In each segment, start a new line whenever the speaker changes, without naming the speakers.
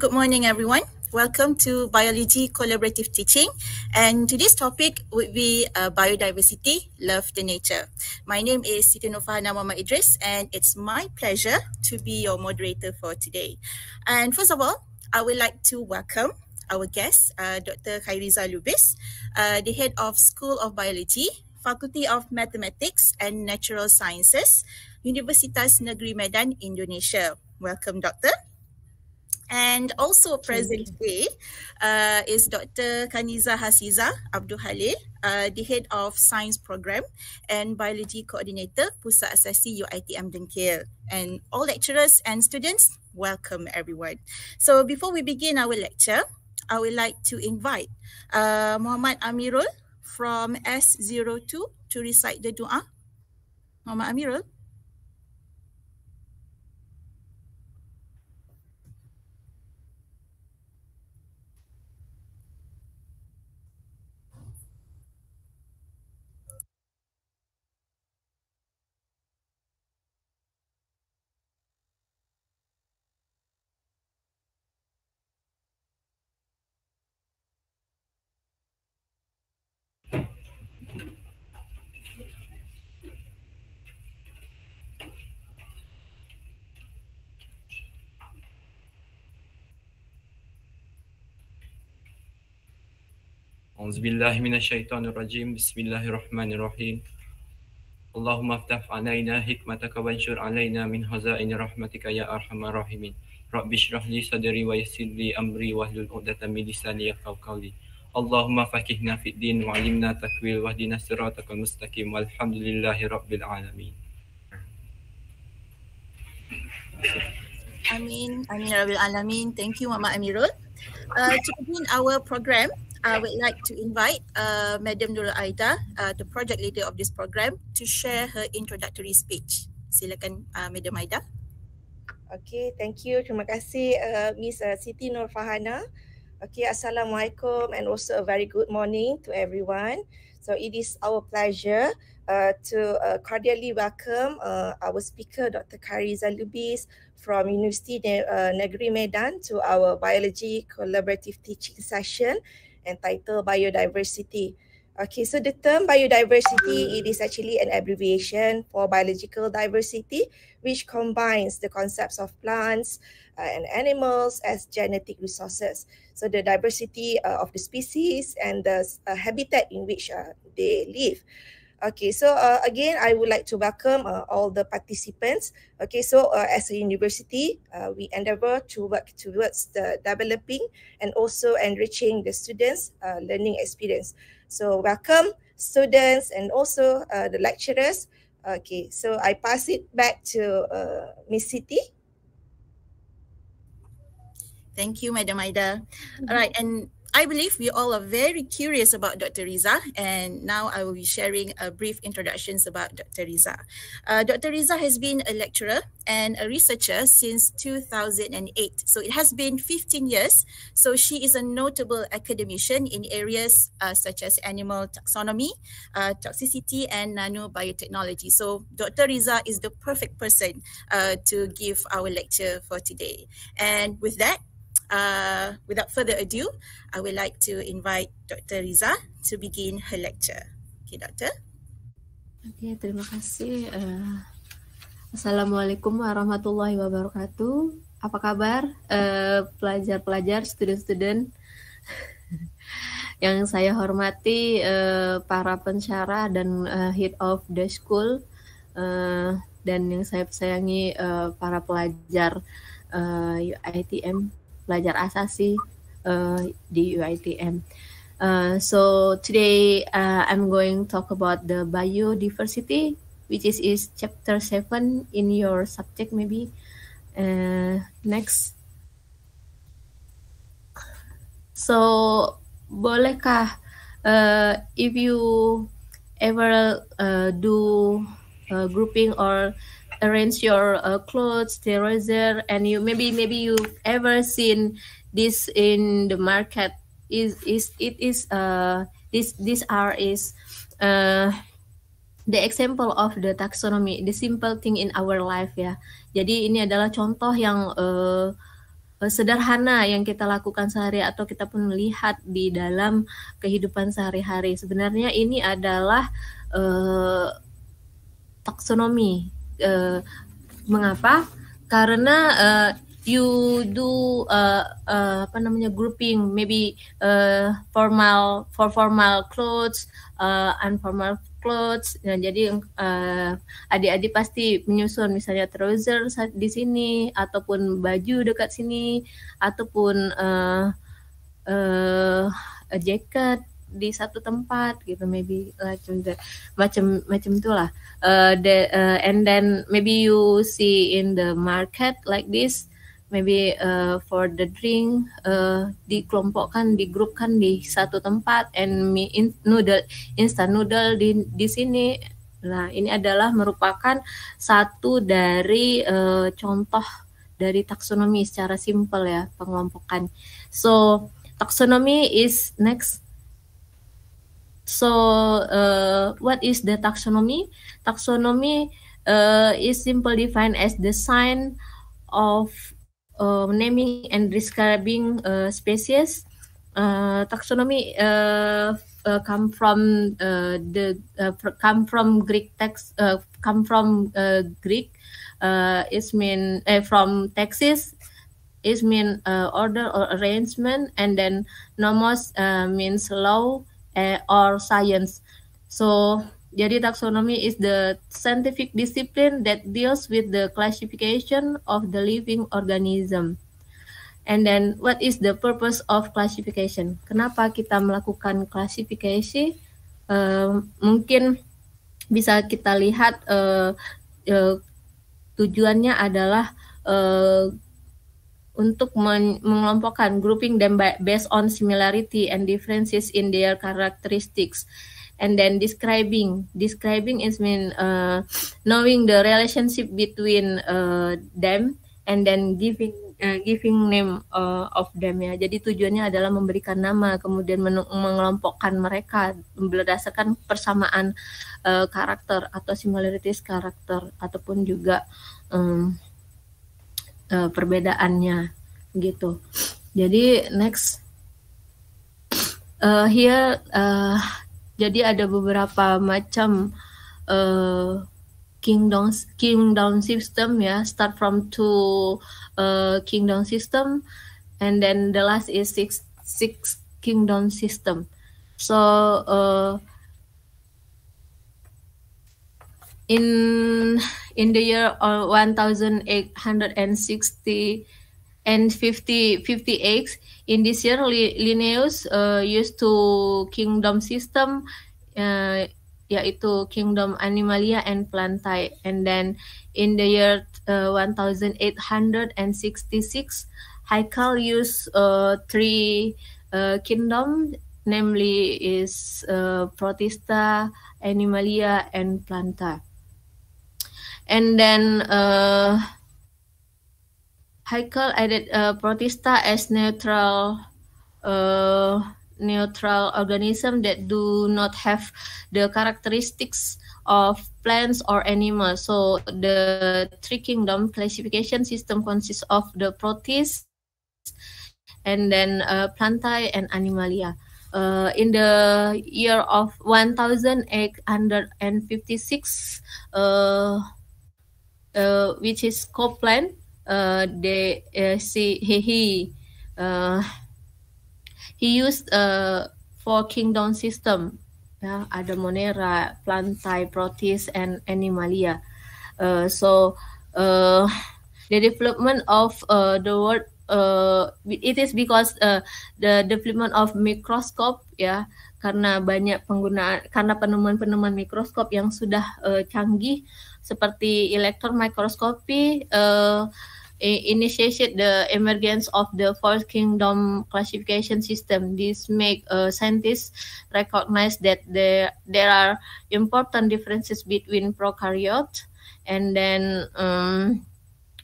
good morning, everyone. Welcome to Biology Collaborative Teaching. And today's topic would be uh, Biodiversity, Love the Nature. My name is Siti Nofahana Muhammad Idris, and it's my pleasure to be your moderator for today. And first of all, I would like to welcome our guest, uh, Dr. Khairiza Lubis, uh, the head of School of Biology, Faculty of Mathematics and Natural Sciences, Universitas Negeri Medan, Indonesia. Welcome, Doctor. And also present today mm-hmm. uh, is Dr. Kaniza Hasiza Abdul Halil, uh, the head of science program and biology coordinator Pusat Asasi UiTM Dengkil. And all lecturers and students, welcome everyone. So before we begin our lecture, I would like to invite uh, Muhammad Amirul from S02 to recite the dua. Muhammad Amirul.
أعوذ بالله من الشيطان الرجيم بسم الله الرحمن الرحيم اللهم افتح علينا حكمتك وانشر علينا من خزائن رحمتك يا أرحم الراحمين رب اشرح لي صدري ويسر لي أمري واحلل عقدة من لساني يفقهوا قولي اللهم فقهنا في الدين وعلمنا تكويل واهدنا صراطك المستقيم والحمد لله رب العالمين
Amin, Amin Rabbil Alamin. Thank you Mama Amirul. Uh, to begin our program, I would like to invite uh, Madam Nurul Aida, uh, the project leader of this program, to share her introductory speech. Silakan uh, Madam Aida.
Okay, thank you. Terima kasih uh, Miss uh, Siti Nur Fahana. Okay, Assalamualaikum and also a very good morning to everyone. So it is our pleasure uh, to uh, cordially welcome uh, our speaker, Dr. Kariza Lubis from University ne- uh, Negeri Medan to our biology collaborative teaching session entitled biodiversity. Okay, so the term biodiversity, it is actually an abbreviation for biological diversity, which combines the concepts of plants uh, and animals as genetic resources. So the diversity uh, of the species and the uh, habitat in which uh, they live. Okay, so uh, again, I would like to welcome uh, all the participants. Okay, so uh, as a university, uh, we endeavor to work towards the developing and also enriching the students' uh, learning experience. So welcome students and also uh, the lecturers. Okay, so I pass it back to Miss City. Thank you,
Madam Ida. Mm -hmm. All right, and I believe we all are very curious about Dr. Riza, and now I will be sharing a brief introductions about Dr. Riza. Uh, Dr. Riza has been a lecturer and a researcher since 2008, so it has been 15 years. So she is a notable academician in areas uh, such as animal taxonomy, uh, toxicity, and nanobiotechnology. So Dr. Riza is the perfect person uh, to give our lecture for today. And with that, Uh, without further ado, I would like to invite Dr. Riza to begin her lecture. Okay, Doctor.
okay, terima kasih. Uh, Assalamualaikum warahmatullahi wabarakatuh. Apa kabar pelajar uh, pelajar-pelajar, student-student yang saya hormati, uh, para pensyarah dan uh, head of the school, uh, dan yang saya sayangi uh, para pelajar uh, UITM belajar asasi uh, eh, di UITM. Uh, eh, so today uh, I'm going to talk about the biodiversity, which is, is chapter seven in your subject maybe. Uh, next. So bolehkah uh, if you ever uh, do uh, grouping or arrange your uh, clothes, terroir, and you maybe maybe you ever seen this in the market. Is is it is uh this this are is uh the example of the taxonomy, the simple thing in our life ya. Jadi ini adalah contoh yang uh, uh sederhana yang kita lakukan sehari atau kita pun melihat di dalam kehidupan sehari-hari. Sebenarnya ini adalah uh, taksonomi Eh, mengapa? Karena uh, you do uh, uh, apa namanya grouping maybe uh, formal for formal clothes uh, informal clothes nah jadi adik adik-adik pasti menyusun misalnya trouser di sini ataupun baju dekat sini ataupun uh, uh, jacket di satu tempat gitu maybe macam macam macam itulah uh, eh, the, uh, eh, and then maybe you see in the market like this maybe uh, for the drink uh, dikelompokkan digrupkan di satu tempat and mie in, noodle instant noodle di di sini nah ini adalah merupakan satu dari uh, contoh dari taksonomi secara simpel ya pengelompokan so taksonomi is next So uh, what is the taxonomy? Taxonomy uh, is simply defined as the sign of uh, naming and describing uh, species. Uh, taxonomy uh, uh, come from uh, the uh, come from Greek text uh, come from uh, Greek. Uh, is mean uh, from taxes is mean uh, order or arrangement and then nomos uh, means law uh, or science. So, jadi taxonomy is the scientific discipline that deals with the classification of the living organism. And then what is the purpose of classification? Kenapa kita melakukan klasifikasi? Uh, mungkin bisa kita lihat uh, uh, tujuannya adalah uh, untuk men mengelompokkan grouping them by, based on similarity and differences in their characteristics and then describing describing is mean uh, knowing the relationship between uh, them and then giving uh, giving name uh, of them ya jadi tujuannya adalah memberikan nama kemudian mengelompokkan mereka berdasarkan persamaan uh, karakter atau similarities karakter ataupun juga um, uh, perbedaannya gitu. Jadi next uh, here uh, jadi ada beberapa macam uh, kingdom kingdom system ya start from two uh, kingdom system and then the last is six six kingdom system so uh, in in the year 1860 and 50 58 in this year Linnaeus uh, used to kingdom system uh, yaitu kingdom animalia and plantae and then in the year uh, 1866 Haeckel used uh, three uh, kingdom namely is uh, protista animalia and Plantae and then uh, Haikal added uh, Protista as neutral uh, neutral organism that do not have the characteristics of plants or animals. So the three kingdom classification system consists of the protists and then uh, plantae and animalia. Uh, in the year of 1856, uh, uh, which is Copeland, uh, eh, they uh, eh, see he he uh, he used uh, four kingdom system Yeah, ada monera plantae proteus, and animalia uh, so uh, the development of uh, the world uh, it is because uh, the development of microscope Yeah, karena banyak penggunaan karena penemuan-penemuan mikroskop yang sudah uh, canggih seperti electron microscopy uh, eh, initiated the emergence of the four kingdom classification system. This make uh, scientists recognize that there there are important differences between prokaryotes and then um,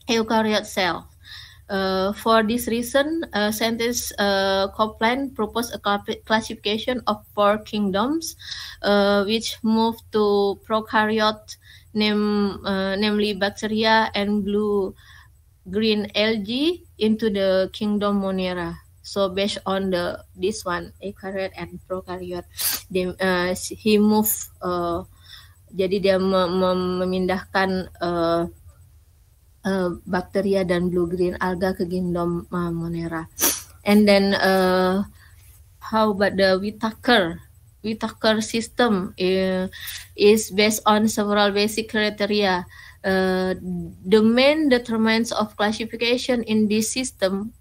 eukaryote cell. Uh, for this reason, uh, scientist uh, Copeland proposed a classification of four kingdoms, uh, which moved to prokaryote name, uh, namely bacteria and blue green algae into the kingdom Monera. So based on the this one, eukaryote and prokaryote, they, uh, he move. Uh, jadi dia mem memindahkan uh, uh, bakteria dan blue green alga ke kingdom uh, Monera. And then uh, how about the Whitaker? Whitaker system uh, is based on several basic criteria. Uh, the main determinants of classification in this system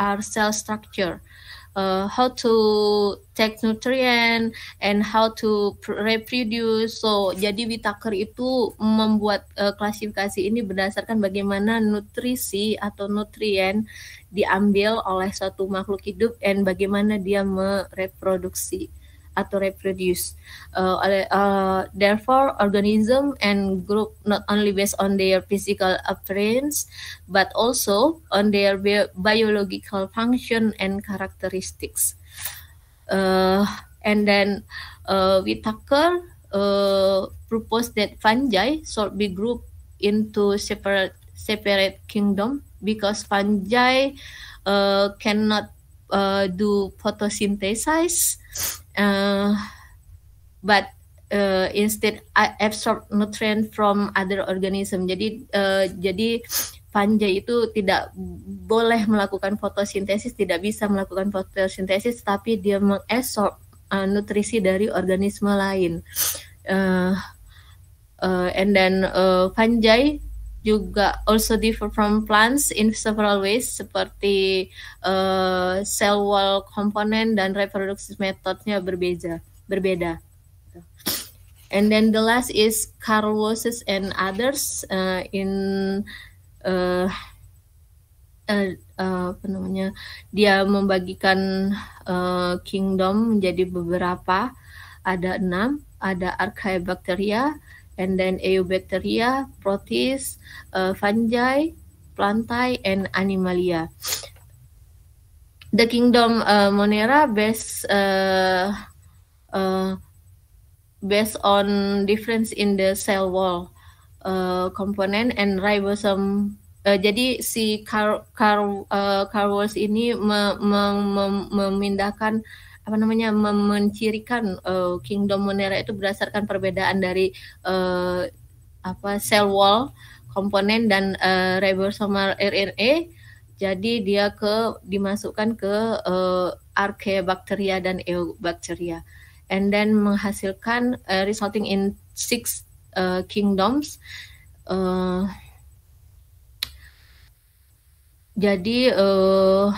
are cell structure, uh, how to take nutrient and how to reproduce. So, jadi Whitaker itu membuat uh, klasifikasi ini berdasarkan bagaimana nutrisi atau nutrien diambil oleh suatu makhluk hidup dan bagaimana dia mereproduksi. to reproduce. Uh, uh, therefore, organism and group not only based on their physical appearance, but also on their bi biological function and characteristics. Uh, and then uh, Whitaker uh, proposed that fungi should be grouped into separate separate kingdom because fungi uh, cannot uh, do photosynthesis uh, but uh, instead absorb nutrient from other organism. Jadi uh, jadi panja itu tidak boleh melakukan fotosintesis, tidak bisa melakukan fotosintesis, tapi dia mengabsorb uh, nutrisi dari organisme lain. Uh, uh, and then uh, fungi juga also differ from plants in several ways seperti uh, cell wall component dan reproduksi metodenya berbeda berbeda. And then the last is Carlos's and others uh, in uh, uh, uh, apa namanya dia membagikan uh, kingdom menjadi beberapa ada enam ada bacteria and then Eubacteria, protist, uh, fungi, plantae, and animalia. The kingdom uh, Monera based uh, uh, based on difference in the cell wall uh, component and ribosome. Uh, jadi si car car uh, car walls ini me me me memindahkan apa namanya memencirikan uh, kingdom Monera itu berdasarkan perbedaan dari uh, apa cell wall komponen dan uh, eh, ribosomal RNA jadi dia ke dimasukkan ke uh, archaeobacteria dan eubacteria and then menghasilkan uh, resulting in six uh, kingdoms uh, jadi uh,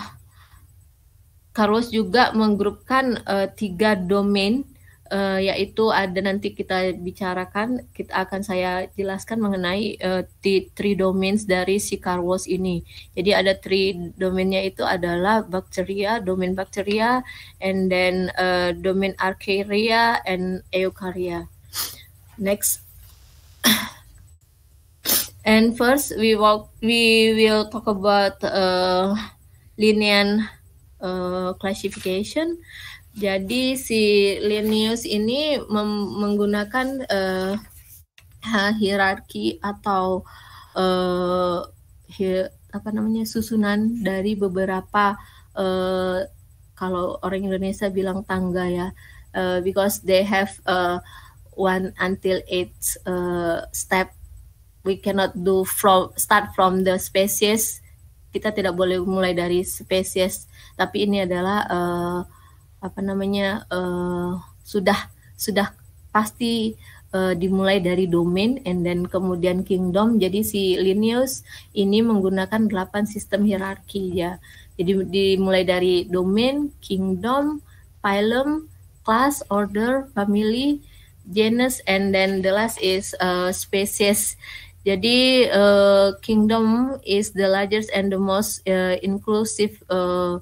Carlos juga menggrupkan uh, tiga domain uh, yaitu ada nanti kita bicarakan kita akan saya jelaskan mengenai uh, three domains dari si Carlos ini. Jadi ada three domainnya itu adalah bakteria, domain bakteria, and then uh, domain archaea and eukarya. Next. and first we walk we will talk about uh, linear uh, classification. Jadi si Linnaeus ini menggunakan uh, hierarki atau uh, hi apa namanya susunan dari beberapa uh, kalau orang Indonesia bilang tangga ya uh, because they have uh, one until eight uh, step we cannot do from start from the species kita tidak boleh mulai dari spesies tapi ini adalah uh, apa namanya uh, sudah sudah pasti uh, dimulai dari domain and then kemudian kingdom jadi si Linnaeus ini menggunakan delapan sistem hierarki ya jadi dimulai dari domain kingdom phylum class order family genus and then the last is uh, species jadi uh, Kingdom is the largest and the most uh, inclusive uh,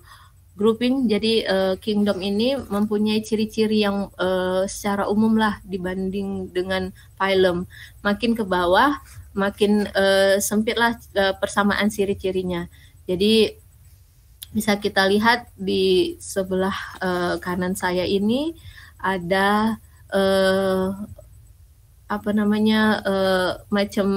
grouping. Jadi uh, Kingdom ini mempunyai ciri-ciri yang uh, secara umum lah dibanding dengan Phylum. Makin ke bawah, makin uh, sempitlah persamaan ciri-cirinya. Jadi bisa kita lihat di sebelah uh, kanan saya ini ada uh, apa namanya uh, macam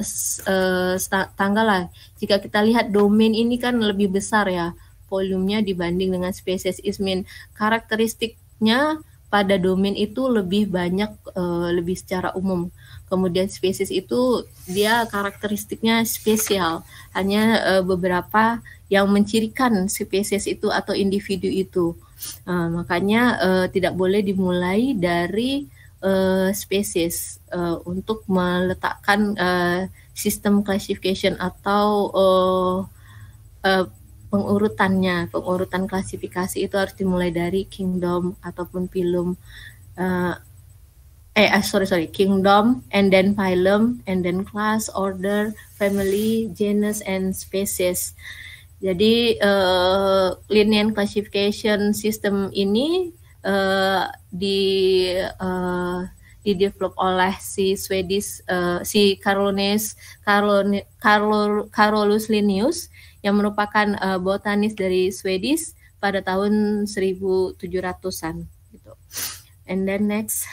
uh, eh, tanggal lah. Jika kita lihat domain ini kan lebih besar ya volumenya dibanding dengan spesies ismin. Karakteristiknya pada domain itu lebih banyak uh, lebih secara umum. Kemudian spesies itu dia karakteristiknya spesial. Hanya uh, beberapa yang mencirikan spesies itu atau individu itu. Uh, makanya uh, tidak boleh dimulai dari uh, eh, spaces uh, eh, untuk meletakkan uh, sistem classification atau uh, uh, pengurutannya pengurutan klasifikasi itu harus dimulai dari kingdom ataupun film uh, eh sorry sorry kingdom and then phylum and then class order family genus and species jadi uh, linear classification system ini uh, di develop oleh si Swedish uh, si Carolus Carolus Carolus Linnaeus yang merupakan uh, botanis dari Swedish pada tahun 1700-an gitu. And then next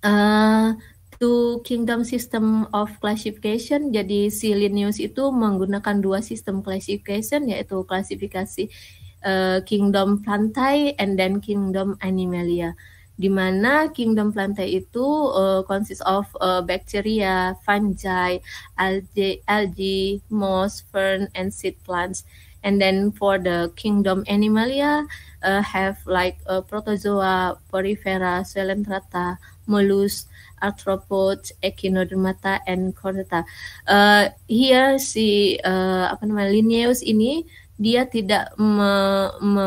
uh, to kingdom system of classification. Jadi si Linnaeus itu menggunakan dua sistem classification yaitu klasifikasi Eh, kingdom plantae and then kingdom animalia di mana kingdom plantae itu uh, consists of uh, bacteria, fungi, algae, algae, moss, fern, and seed plants. And then for the kingdom animalia uh, have like uh, protozoa, porifera, coelenterata, mollusks, arthropods, echinodermata, and chordata. Uh, here si uh, apa namanya Linnaeus ini dia tidak me, me,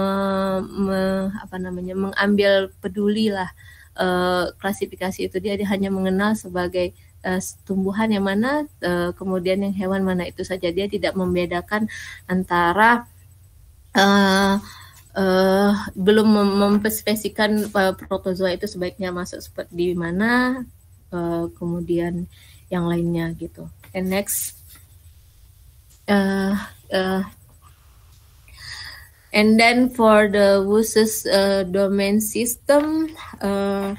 me, apa namanya mengambil peduli lah uh, klasifikasi itu dia, hanya mengenal sebagai uh, tumbuhan yang mana uh, kemudian yang hewan mana itu saja dia tidak membedakan antara uh, uh, belum memspesifikkan uh, protozoa itu sebaiknya masuk seperti di mana uh, kemudian yang lainnya gitu and next uh, uh, And then for the Wu's uh, domain system, uh,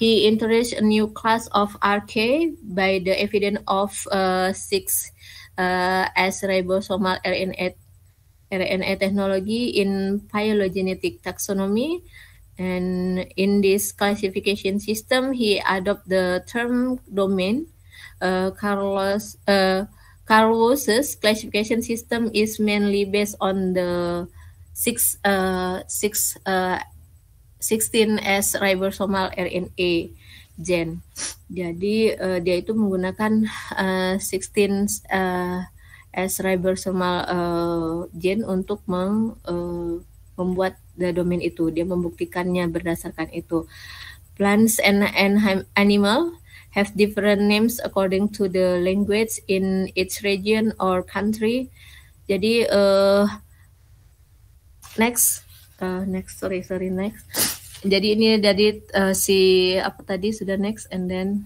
he introduced a new class of RK by the evidence of uh, six uh, as ribosomal RNA, RNA technology in phylogenetic taxonomy. And in this classification system, he adopt the term domain. Uh, Carlos uh, Carlos's classification system is mainly based on the six uh, six uh, 16S ribosomal RNA gen. Jadi uh, dia itu menggunakan uh, 16 uh, S ribosomal uh, gen untuk meng, uh, membuat the domain itu. Dia membuktikannya berdasarkan itu. Plants and, and animal have different names according to the language in each region or country. Jadi uh, next uh, next sorry sorry next jadi ini dari uh, si apa tadi sudah next and then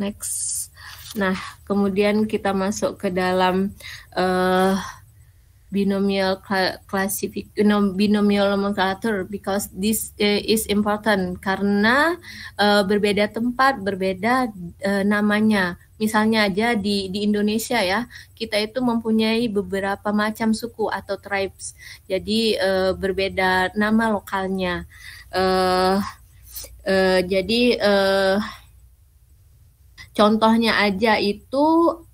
next nah kemudian kita masuk ke dalam uh, binomial classific no, binomial nomenclature because this uh, is important karena uh, berbeda tempat berbeda uh, namanya Misalnya aja di di Indonesia ya, kita itu mempunyai beberapa macam suku atau tribes. Jadi uh, berbeda nama lokalnya. Uh, uh, jadi uh, contohnya aja itu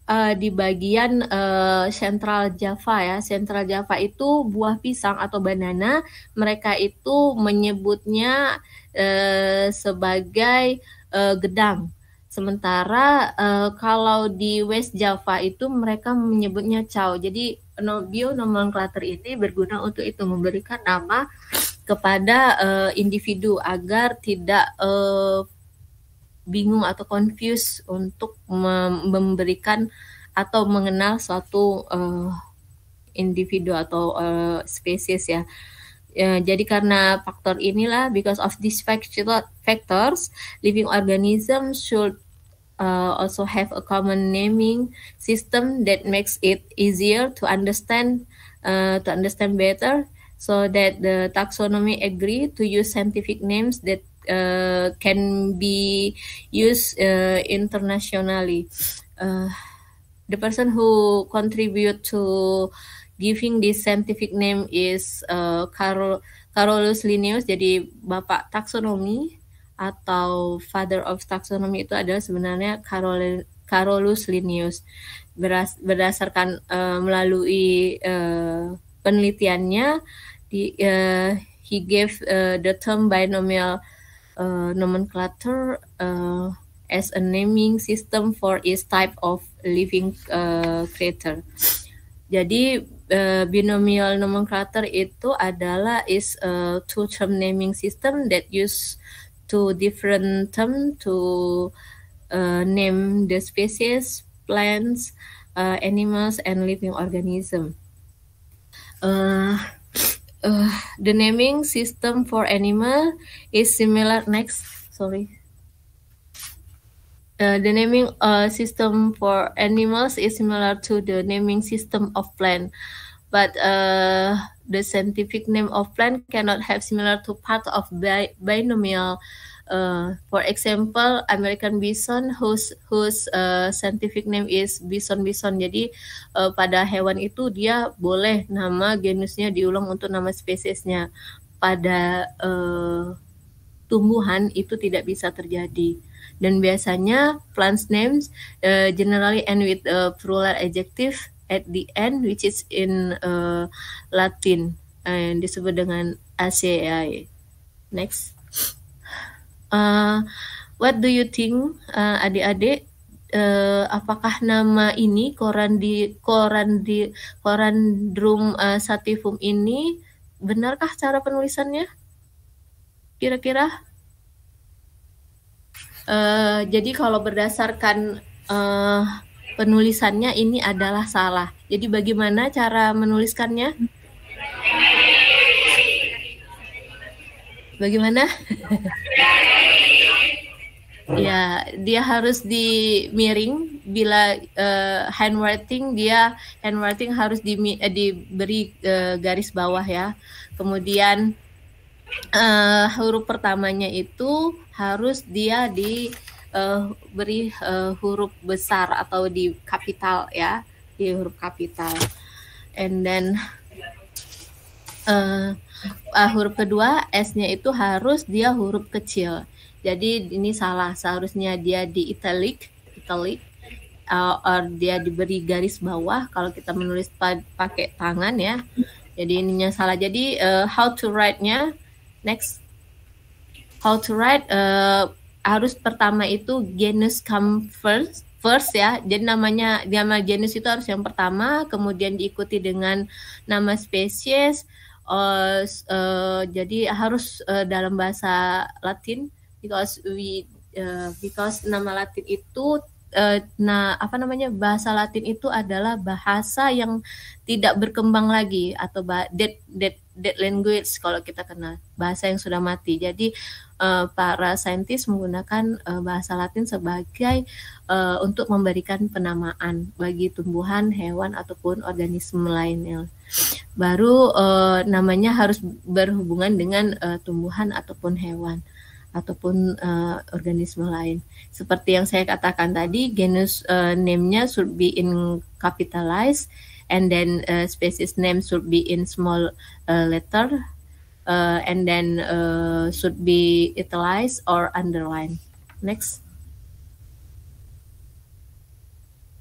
uh, di bagian uh, Central Java ya. Central Java itu buah pisang atau banana, mereka itu menyebutnya uh, sebagai uh, gedang. Sementara uh, kalau di West Java itu mereka menyebutnya chow. Jadi no, bio nomenklatur ini berguna untuk itu memberikan nama kepada uh, individu agar tidak uh, bingung atau confused untuk memberikan atau mengenal suatu uh, individu atau uh, spesies ya. Ya, jadi karena faktor inilah, because of these factors, living organism should uh, also have a common naming system that makes it easier to understand, uh, to understand better, so that the taxonomy agree to use scientific names that uh, can be used uh, internationally. Uh, the person who contribute to giving this scientific name is uh, Carol Carolus Linnaeus jadi bapak taksonomi atau father of taxonomy itu adalah sebenarnya Carol Carolus Linnaeus Beras, berdasarkan uh, melalui uh, penelitiannya di uh, he gave uh, the term binomial uh, nomenclature uh, as a naming system for each type of living uh, creature. Jadi uh, binomial nomenclature itu adalah is a two term naming system that use two different term to uh, name the species, plants, uh, animals, and living organism. Uh, uh, the naming system for animal is similar. Next, sorry. Eh, the naming uh, system for animals is similar to the naming system of plant, but uh, the scientific name of plant cannot have similar to part of bi binomial. for example, American bison whose whose scientific name is bison bison. Jadi pada hewan itu dia boleh nama genusnya diulang untuk nama spesiesnya. Pada tumbuhan itu tidak bisa terjadi dan biasanya plants names uh, generally end with a eh, plural adjective at the end which is in uh, Latin and disebut dengan ACAE. Next. Uh, what do you think uh, adik-adik uh, apakah nama ini koran di koran di koran drum uh, sativum ini benarkah cara penulisannya? Kira-kira Eh, jadi kalau berdasarkan uh, penulisannya ini adalah salah. Jadi bagaimana cara menuliskannya? Bagaimana? ya, dia harus dimiring bila uh, handwriting dia handwriting harus di, uh, diberi uh, garis bawah ya. Kemudian uh, huruf pertamanya itu harus dia diberi eh, uh, eh, uh, huruf besar atau di kapital ya di huruf kapital and then uh, uh, huruf kedua s-nya itu harus dia huruf kecil jadi ini salah seharusnya dia di italic italic uh, or dia diberi garis bawah kalau kita menulis pakai tangan ya jadi ininya salah jadi uh, how to write-nya Next. How to write uh, harus pertama itu genus come first first ya. Jadi namanya nama genus itu harus yang pertama, kemudian diikuti dengan nama spesies. Uh, uh, jadi harus uh, dalam bahasa Latin because we uh, because nama Latin itu nah apa namanya bahasa Latin itu adalah bahasa yang tidak berkembang lagi atau dead dead dead language kalau kita kenal bahasa yang sudah mati. Jadi uh, para saintis menggunakan uh, bahasa Latin sebagai uh, untuk memberikan penamaan bagi tumbuhan, hewan ataupun organisme lainnya. Baru uh, namanya harus berhubungan dengan uh, tumbuhan ataupun hewan ataupun uh, organisme lain. Seperti yang saya katakan tadi, genus uh, name-nya should be in capitalized and then uh, species name should be in small uh, letter uh, and then uh, should be italized or underlined next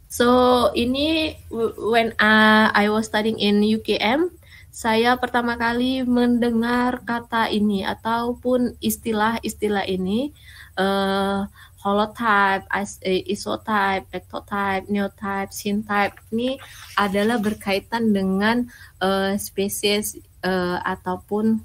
so ini when uh, I was studying in UKM saya pertama kali mendengar kata ini ataupun istilah-istilah ini uh, holotype, eh, isotype, ectotype, neotype, syntype ini adalah berkaitan dengan uh, spesies uh, ataupun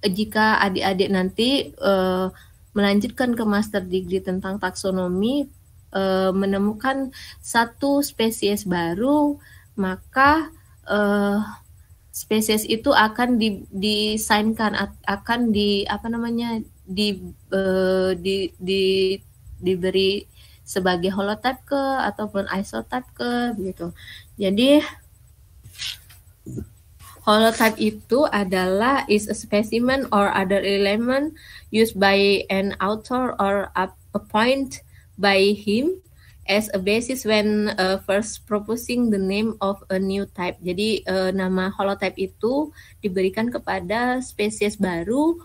jika adik-adik nanti uh, melanjutkan ke master degree tentang taksonomi uh, menemukan satu spesies baru maka uh, spesies itu akan di, disainkan akan di apa namanya di, uh, di di diberi sebagai holotype ke ataupun isotype ke begitu. Jadi Holotype itu adalah is a specimen or other element used by an author or appointed by him as a basis when uh, first proposing the name of a new type. Jadi uh, nama holotype itu diberikan kepada spesies baru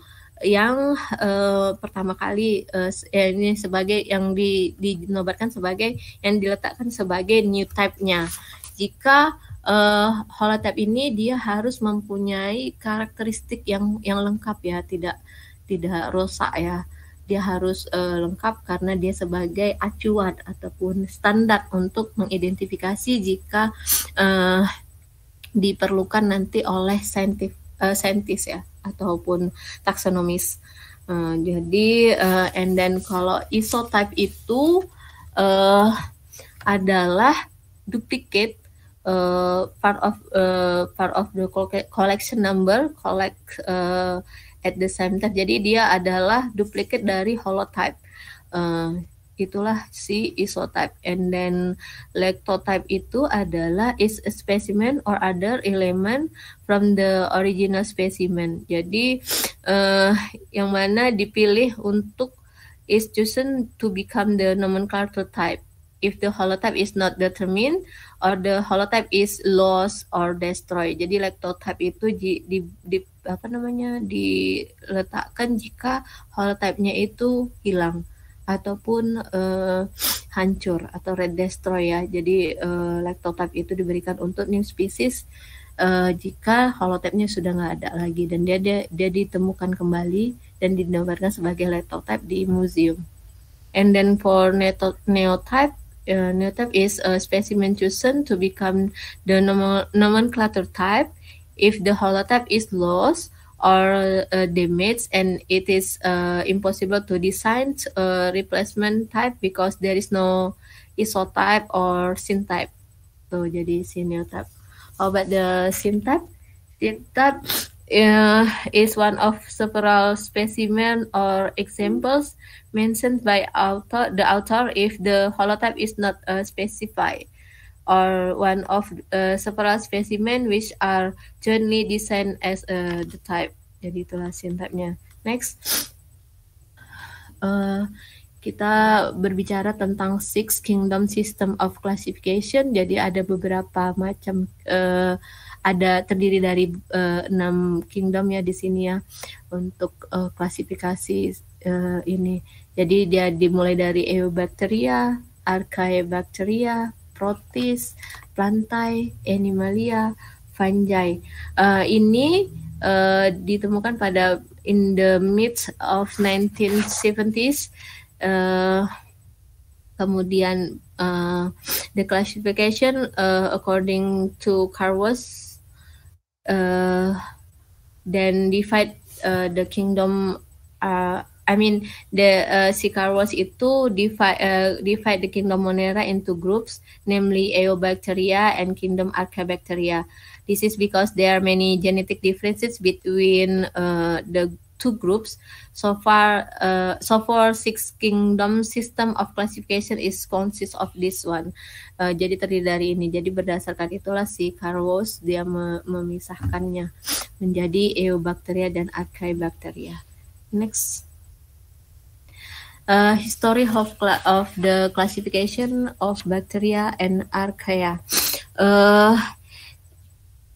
yang uh, pertama kali uh, ini sebagai yang di, dinobatkan sebagai yang diletakkan sebagai new type-nya. Jika uh, eh, holotype ini dia harus mempunyai karakteristik yang yang lengkap ya, tidak tidak rosak ya dia harus uh, lengkap karena dia sebagai acuan ataupun standar untuk mengidentifikasi jika uh, diperlukan nanti oleh saintif uh, saintis ya ataupun taksonomis. Uh, jadi uh, and then kalau isotype itu uh, adalah duplicate uh, part of uh, part of the collection number collect uh, at the same time. Jadi dia adalah duplicate dari holotype. Uh, itulah si isotype and then lectotype itu adalah is a specimen or other element from the original specimen jadi uh, yang mana dipilih untuk is chosen to become the nomenclature type if the holotype is not determined or the holotype is lost or destroyed. Jadi lectotype itu di, di, di apa namanya diletakkan jika holotype-nya itu hilang ataupun uh, hancur atau red destroy ya. Jadi uh, eh, lectotype itu diberikan untuk new species uh, jika nya sudah nggak ada lagi dan dia, dia dia ditemukan kembali dan dinobatkan sebagai lectotype di museum. And then for neotype uh, neotype is a specimen chosen to become the nom nomenclature type if the holotype is lost or uh, damaged and it is uh, impossible to design a replacement type because there is no isotype or syn type So, jadi senior type how oh, about the syn type sim type uh, is one of several specimen or examples mentioned by author the author if the holotype is not uh, specified or one of uh, several specimen which are jointly designed as uh, the type. Jadi itulah sintapnya. Next. Uh, kita berbicara tentang Six Kingdom System of Classification. Jadi ada beberapa macam uh, ada terdiri dari uh, enam kingdom ya di sini ya untuk uh, klasifikasi uh, ini. Jadi dia dimulai dari Eubacteria, Archaebacteria, protis, plantae, animalia, fungi. Uh, ini uh, ditemukan pada in the midst of 1970s. Uh, eh, kemudian uh, the classification uh, according to Carwas uh, then divide uh, the kingdom uh, I mean the uh, Wars itu divide uh, divide the kingdom Monera into groups, namely Eobacteria and kingdom Archaebacteria. This is because there are many genetic differences between uh, the two groups. So far, uh, so far six kingdom system of classification is consist of this one. Uh, jadi terdiri dari ini. Jadi berdasarkan itulah si Carlos dia me memisahkannya menjadi Eubacteria dan Archaebacteria. Next uh, History of, of the Classification of Bacteria and Archaea. Uh,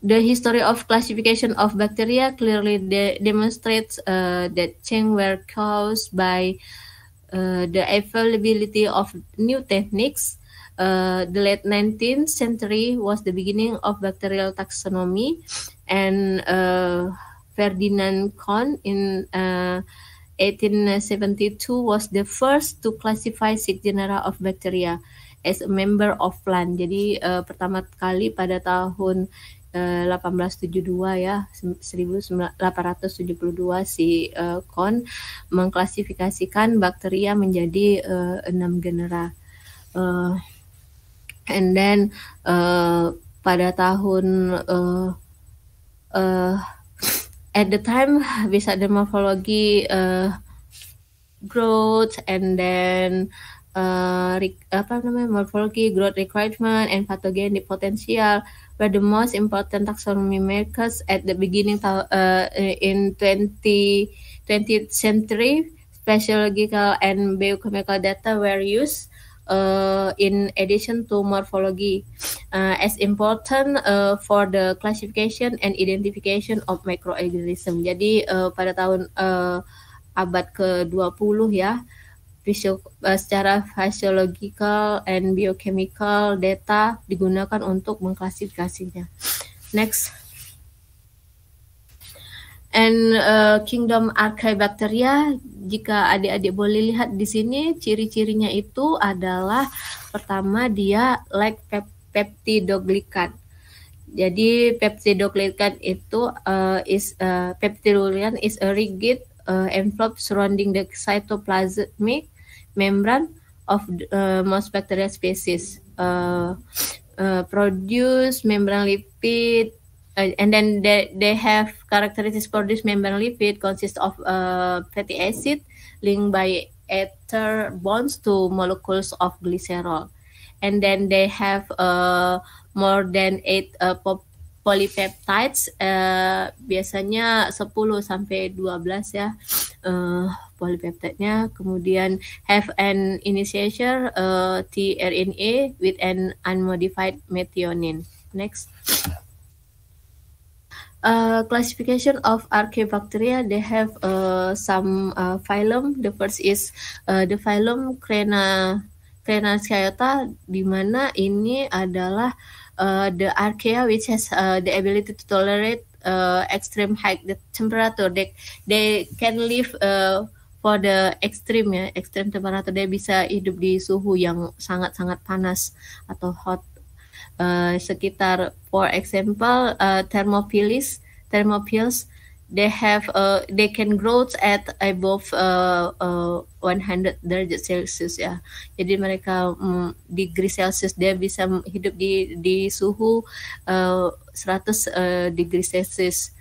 the history of classification of bacteria clearly de demonstrates uh, eh, that change were caused by uh, the availability of new techniques. Uh, the late 19th century was the beginning of bacterial taxonomy, and Ferdinand Kohn in 1872 was the first to classify six genera of bacteria as a member of plant. Jadi uh, pertama kali pada tahun eh, uh, 1872 ya 1872 si uh, Kon mengklasifikasikan bakteria menjadi uh, enam genera. Uh, and then uh, pada tahun uh, uh, at the time bisa dermatologi uh, growth and then uh, re, apa namanya morphology, growth requirement, and pathogenic potential were the most important taxonomy makers at the beginning uh, in 20, 20th century. Physiological and biochemical data were used uh, in addition to morphology, uh, as important uh, for the classification and identification of microorganism. Jadi uh, pada tahun uh, abad ke-20 ya, fisio uh, secara physiological and biochemical data digunakan untuk mengklasifikasinya. Next and uh, kingdom archaebacteria jika adik-adik boleh lihat di sini ciri-cirinya itu adalah pertama dia like pep peptidoglikan. jadi peptidoglikan itu uh, is uh, peptidoglikan is a rigid uh, envelope surrounding the cytoplasmic membrane of uh, most bacteria species uh, uh, produce membrane lipid uh, and then they, they have characteristics for this membrane lipid consists of uh, fatty acid linked by ether bonds to molecules of glycerol and then they have uh, more than eight uh, polypeptides uh, biasanya 10 sampai 12 ya uh, polypeptidenya kemudian have an initiator uh, tRNA with an unmodified methionine next uh, classification of archaebacteria they have uh, some uh, phylum the first is uh, the phylum crena crena di mana ini adalah uh, the archaea which has uh, the ability to tolerate uh, extreme high the temperature they they can live uh, for the extreme ya extreme temperature dia bisa hidup di suhu yang sangat sangat panas atau hot uh, sekitar for example uh, eh, thermophiles thermophiles they have uh, they can grow at above uh, uh, 100 derajat celcius ya jadi mereka mm, degree celcius dia bisa hidup di di suhu uh, 100 uh, degree celcius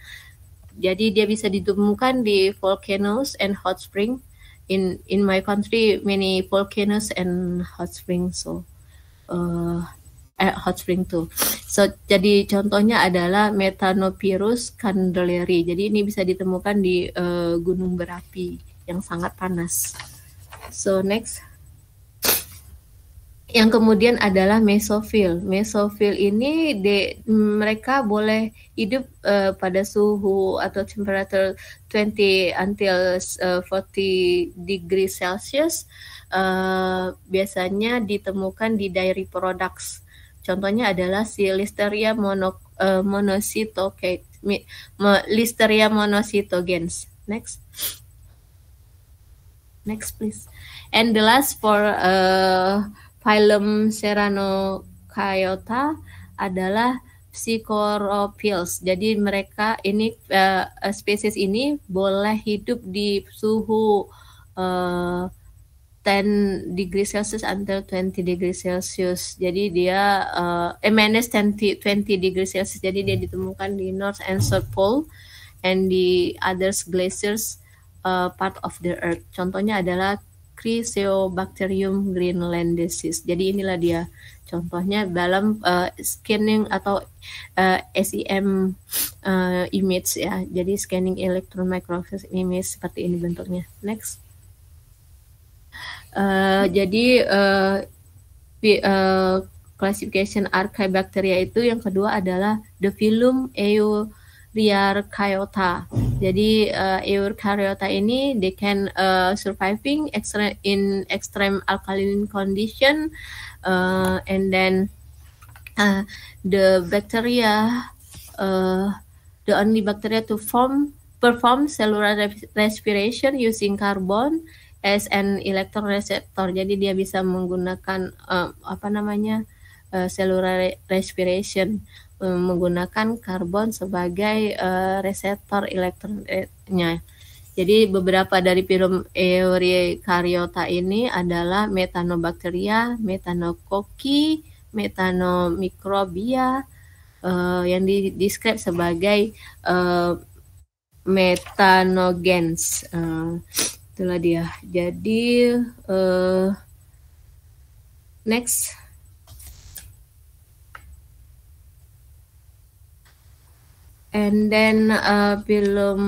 jadi dia bisa ditemukan di volcanoes and hot spring in in my country many volcanoes and hot spring so uh, eh, hot spring tuh. So, jadi contohnya adalah Methanopyrus candeleri. Jadi ini bisa ditemukan di uh, gunung berapi yang sangat panas. So, next. Yang kemudian adalah mesofil. Mesofil ini de, mereka boleh hidup uh, pada suhu atau temperatur 20 until uh, eh, 40 degree Celsius. Uh, biasanya ditemukan di dairy products Contohnya adalah si Listeria mono, uh, monositoke, Listeria monositogens. Next. Next please. And the last for uh, phylum Serrano adalah psikoropils. Jadi mereka ini uh, spesies ini boleh hidup di suhu uh, 10 degree Celsius until 20 degree Celsius. Jadi dia uh, eh, minus 20, 20 degree Celsius. Jadi dia ditemukan di North and South Pole and the others glaciers uh, part of the earth. Contohnya adalah Chryseobacterium greenlandensis. Jadi inilah dia contohnya dalam uh, scanning atau uh, SEM uh, image ya. Jadi scanning electron microscope image seperti ini bentuknya. Next. Uh, jadi uh, eh, pi, uh, eh, classification bacteria itu yang kedua adalah the phylum Eukaryota. Jadi uh, Eukaryota ini they can uh, surviving extreme, in extreme alkaline condition uh, and then uh, the bacteria uh, the only bacteria to form perform cellular respiration using carbon SN elektron reseptor. Jadi dia bisa menggunakan uh, apa namanya? Uh, cellular respiration uh, menggunakan karbon sebagai uh, reseptor elektronnya. Jadi beberapa dari film eurykaryota ini adalah metanobakteria, metanokoki, metanomikrobia uh, yang di-describe sebagai uh, metanogens. Uh, itulah dia jadi uh, next and then uh, film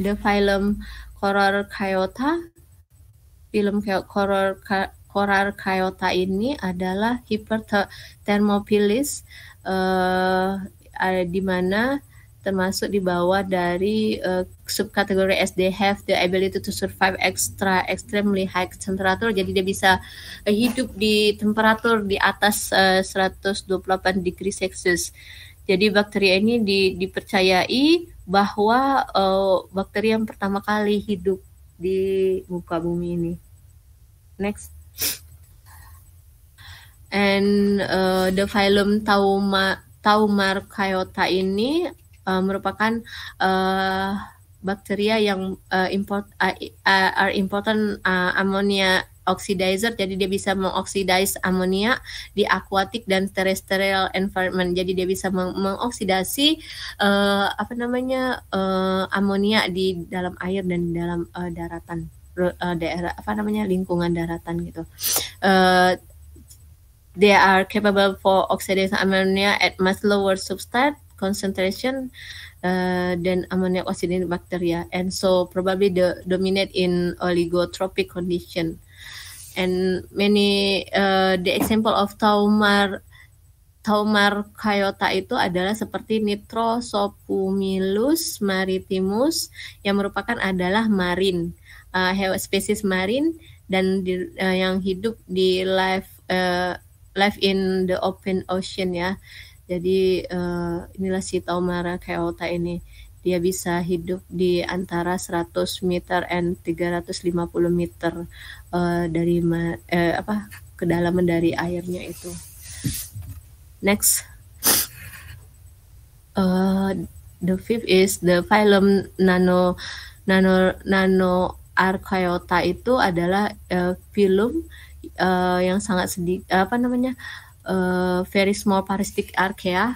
the film horror Kayota film horror horror Kayota ini adalah hipertermopilis uh, eh, di mana termasuk di bawah dari uh, subkategori as have the ability to survive extra extremely high temperature jadi dia bisa uh, hidup di temperatur di atas eh, uh, 128 degree Celsius jadi bakteri ini di, dipercayai bahwa uh, bakteri yang pertama kali hidup di muka bumi ini. Next. And uh, the phylum Tauma Taumarchaeota ini uh, merupakan uh, bakteria yang uh, import uh, are important uh, ammonia oxidizer jadi dia bisa mengoksidize amonia di aquatic dan terrestrial environment jadi dia bisa meng mengoksidasi uh, apa namanya uh, amonia di dalam air dan di dalam uh, daratan uh, daerah apa namanya lingkungan daratan gitu uh, They are capable for oxidizing ammonia at much lower substrate concentration uh, eh, than ammonia oxidant bacteria, and so probably the dominate in oligotropic condition. And many uh, the example of taumar taumar kayota itu adalah seperti nitrosopumilus maritimus yang merupakan adalah marin uh, spesies marin dan di, uh, yang hidup di live uh, live in the open ocean ya. Jadi uh, inilah si Taumara Keota ini. Dia bisa hidup di antara 100 meter dan 350 meter uh, dari uh, apa kedalaman dari airnya itu. Next. Uh, the fifth is the phylum nano nano nano archaeota itu adalah uh, film uh, yang sangat sedikit apa namanya? uh, very small parasitic archaea. Ya. Uh,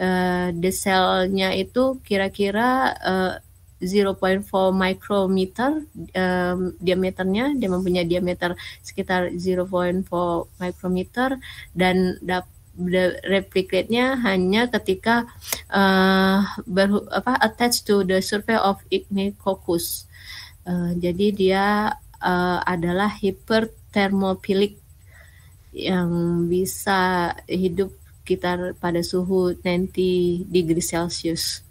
eh, the cell itu kira-kira uh, eh, 0.4 micrometer um, diameternya dia mempunyai diameter sekitar 0.4 micrometer dan dapat replicate-nya hanya ketika uh, ber, apa attached to the surface of ignicoccus. Uh, jadi dia uh, adalah hiperthermophilic yang bisa hidup kita pada suhu 90 degree Celsius.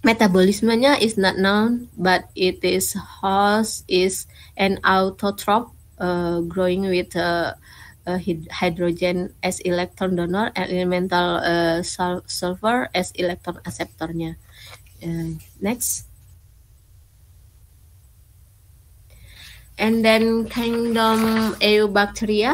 Metabolismenya is not known, but it is host is an autotroph uh, growing with a, uh, a uh, hydrogen as electron donor and elemental uh, sulfur as electron acceptornya. Uh, next. and then kingdom Eubacteria.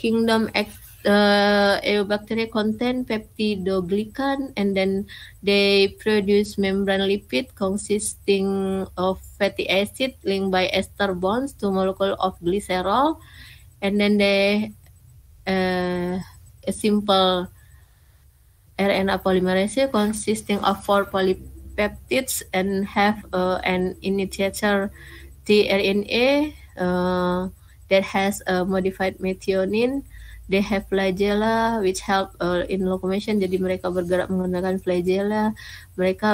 Kingdom uh, Eubacteria contain peptidoglycan, and then they produce membrane lipid consisting of fatty acid linked by ester bonds to molecule of glycerol, and then they uh, a simple RNA polymerase consisting of four polypeptides and have uh, an initiator tRNA uh, that has a uh, modified methionine. They have flagella which help uh, in locomotion. Jadi mereka bergerak menggunakan flagella. Mereka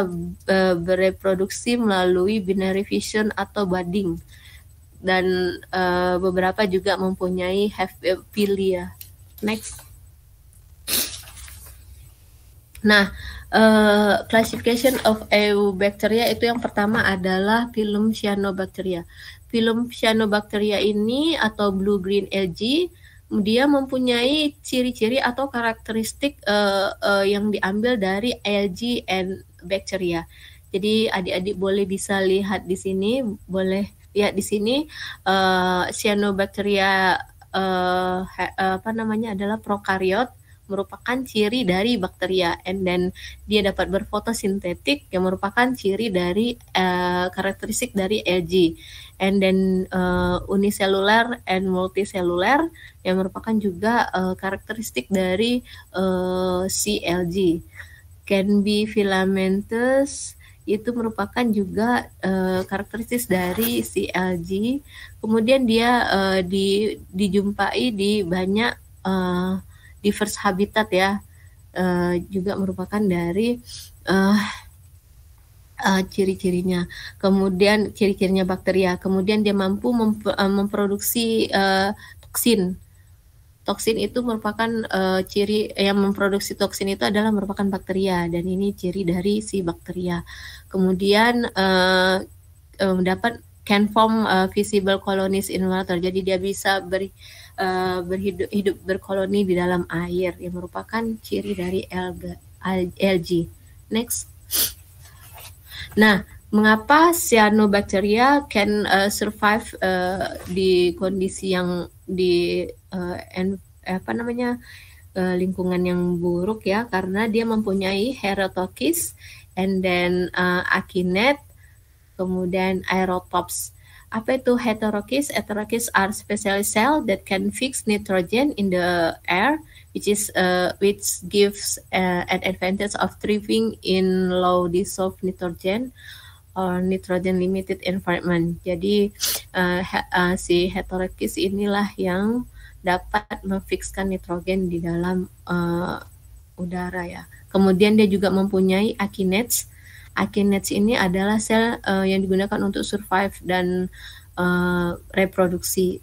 uh, bereproduksi melalui binary fission atau budding. Dan uh, beberapa juga mempunyai have filia Next. Nah, Eh, classification of EU bacteria itu yang pertama adalah film cyanobacteria. Film cyanobacteria ini atau blue green algae dia mempunyai ciri-ciri atau karakteristik uh, uh, yang diambil dari algae and bacteria. Jadi adik-adik boleh bisa lihat di sini, boleh lihat di sini uh, cyanobacteria uh, apa namanya adalah prokariot merupakan ciri dari bakteria and then dia dapat berfotosintetik yang merupakan ciri dari uh, karakteristik dari algae and then uh, eh, uniseluler and multiseluler yang merupakan juga uh, karakteristik dari uh, si can be filamentous itu merupakan juga uh, karakteristik dari si algae. Kemudian dia uh, di dijumpai di banyak uh, diverse habitat ya uh, juga merupakan dari uh, uh, ciri-cirinya. Kemudian ciri-cirinya bakteria. Kemudian dia mampu memp memproduksi uh, toksin. Toksin itu merupakan uh, ciri yang memproduksi toksin itu adalah merupakan bakteria dan ini ciri dari si bakteria. Kemudian uh, mendapat dapat can form uh, visible colonies in water. Jadi dia bisa beri Eh, berhidup hidup berkoloni di dalam air yang merupakan ciri dari LG. Next. Nah, mengapa cyanobacteria can uh, survive uh, di kondisi yang di uh, en, apa namanya? Uh, lingkungan yang buruk ya karena dia mempunyai heterotokis and then uh, akinet kemudian aerotops apa itu heterokis? Heterokis are special cell that can fix nitrogen in the air, which is uh, which gives uh, an advantage of thriving in low dissolved nitrogen or nitrogen limited environment. Jadi uh, he, uh, si heterokis inilah yang dapat memfixkan nitrogen di dalam uh, udara ya. Kemudian dia juga mempunyai akinates Akinetes ini adalah sel uh, yang digunakan untuk survive dan uh, reproduksi.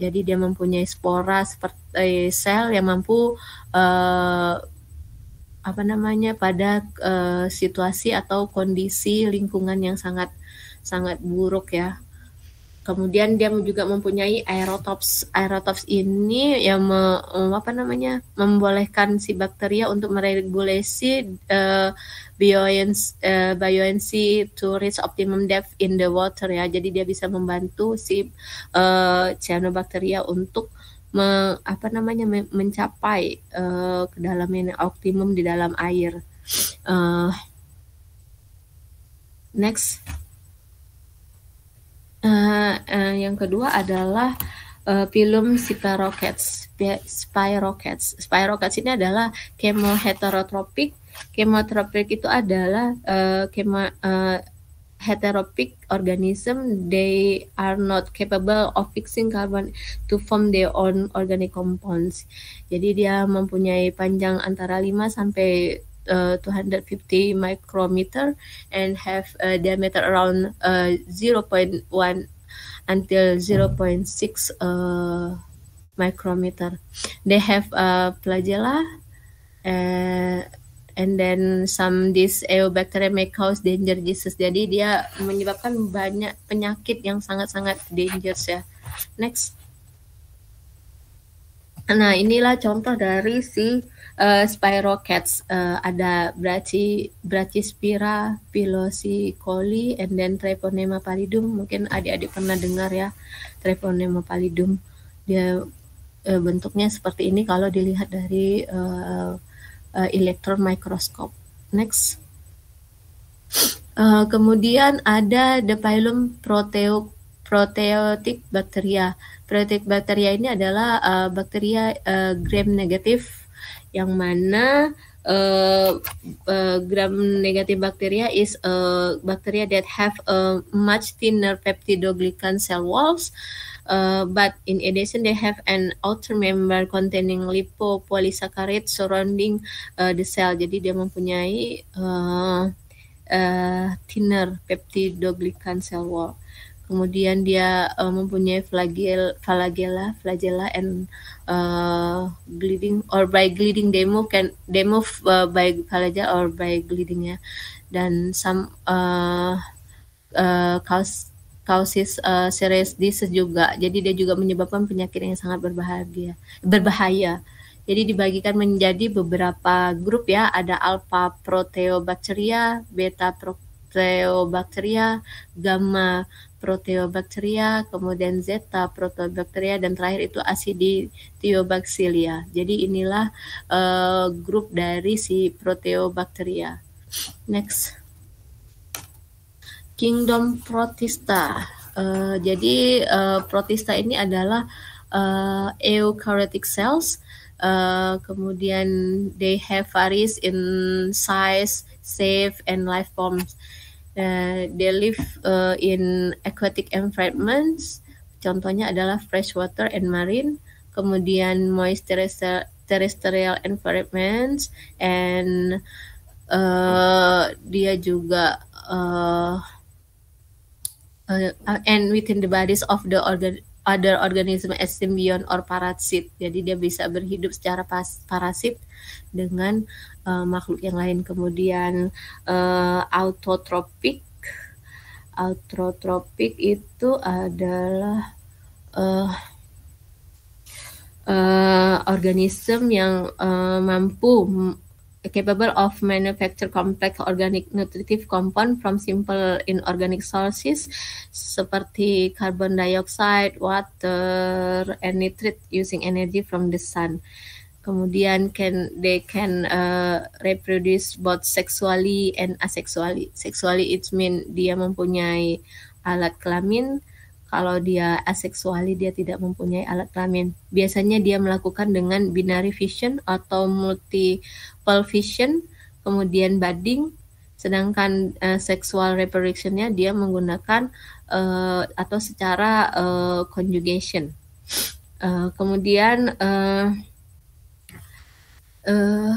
Jadi dia mempunyai spora seperti eh, sel yang mampu uh, apa namanya pada uh, situasi atau kondisi lingkungan yang sangat sangat buruk ya Kemudian dia juga mempunyai aerotops. Aerotops ini yang me, apa namanya? membolehkan si bakteria untuk meregulasi uh, eh, bioensi eh, uh, to reach optimum depth in the water ya. Jadi dia bisa membantu si uh, eh, cyanobacteria untuk me, apa namanya mencapai uh, kedalaman optimum di dalam air. Uh, next Uh, yang kedua adalah uh, film Spy Rockets. Spy Rockets. Spy Rockets ini adalah kemo heterotropik. Kemotropik itu adalah uh, kemo uh, heterotropic organism they are not capable of fixing carbon to form their own organic compounds. Jadi dia mempunyai panjang antara 5 sampai 250 uh, micrometer and have a diameter around uh, 0.1 until 0.6 uh, micrometer. They have a uh, flagella uh, and then some this Eubacteria may cause danger disease. Jadi dia menyebabkan banyak penyakit yang sangat-sangat dangerous ya. Next. Nah, inilah contoh dari si uh, Cats uh, ada Brachi pilosi Koli, and then Treponema pallidum mungkin adik-adik pernah dengar ya Treponema pallidum dia uh, bentuknya seperti ini kalau dilihat dari uh, uh, elektron mikroskop next uh, kemudian ada the Pylum proteo proteotik bakteria. Proteotik bakteria ini adalah uh, bakteria uh, gram negatif yang mana uh, uh, gram negatif bakteria is a eh, bacteria that have a much thinner peptidoglycan cell walls. Uh, but in addition, they have an outer membrane containing lipopolysaccharide surrounding uh, the cell. Jadi dia mempunyai uh, uh, thinner peptidoglycan cell wall kemudian dia uh, mempunyai flagel, flagella, flagella and uh, bleeding or by bleeding they move can they uh, eh, by flagella or by bleeding ya dan some uh, uh, cause causes uh, serious disease juga. Jadi dia juga menyebabkan penyakit yang sangat berbahagia, berbahaya. Jadi dibagikan menjadi beberapa grup ya, ada alpha proteobacteria, beta proteobacteria, gamma proteobacteria, kemudian zeta proteobacteria dan terakhir itu aciditiobacilia. Jadi inilah uh, grup dari si proteobacteria. Next. Kingdom Protista. Uh, jadi uh, protista ini adalah uh, eukaryotic cells. Uh, kemudian they have varies in size, shape, and life forms. Uh, they live uh, in aquatic environments. Contohnya adalah freshwater and marine, kemudian moist terrestrial, terrestrial environments, and uh, dia juga uh, uh, and within the bodies of the organ other organism as symbiont or parasit. Jadi dia bisa berhidup secara parasit dengan uh, makhluk yang lain. Kemudian uh, eh, autotropik. Autotropik itu adalah uh, eh, uh, organisme yang uh, mampu capable of manufacture complex organic nutritive compound from simple inorganic sources seperti carbon dioxide, water, and nitrate using energy from the sun. Kemudian can they can uh, reproduce both sexually and asexually. Sexually it mean dia mempunyai alat kelamin, kalau dia aseksuali dia tidak mempunyai alat kelamin. Biasanya dia melakukan dengan binary vision atau multiple vision, kemudian budding. Sedangkan uh, sexual reproductionnya dia menggunakan uh, atau secara uh, conjugation. Uh, kemudian uh, uh,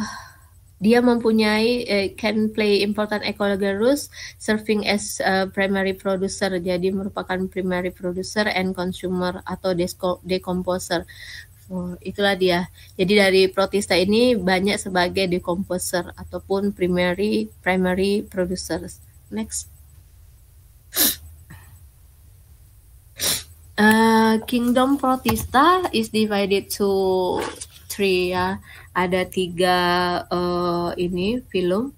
dia mempunyai uh, can play important ecological roles serving as uh, primary producer. Jadi merupakan primary producer and consumer atau decomposer. Oh, itulah dia. Jadi dari protista ini banyak sebagai decomposer ataupun primary primary producers. Next. Uh, kingdom protista is divided to three ya ada tiga uh, ini film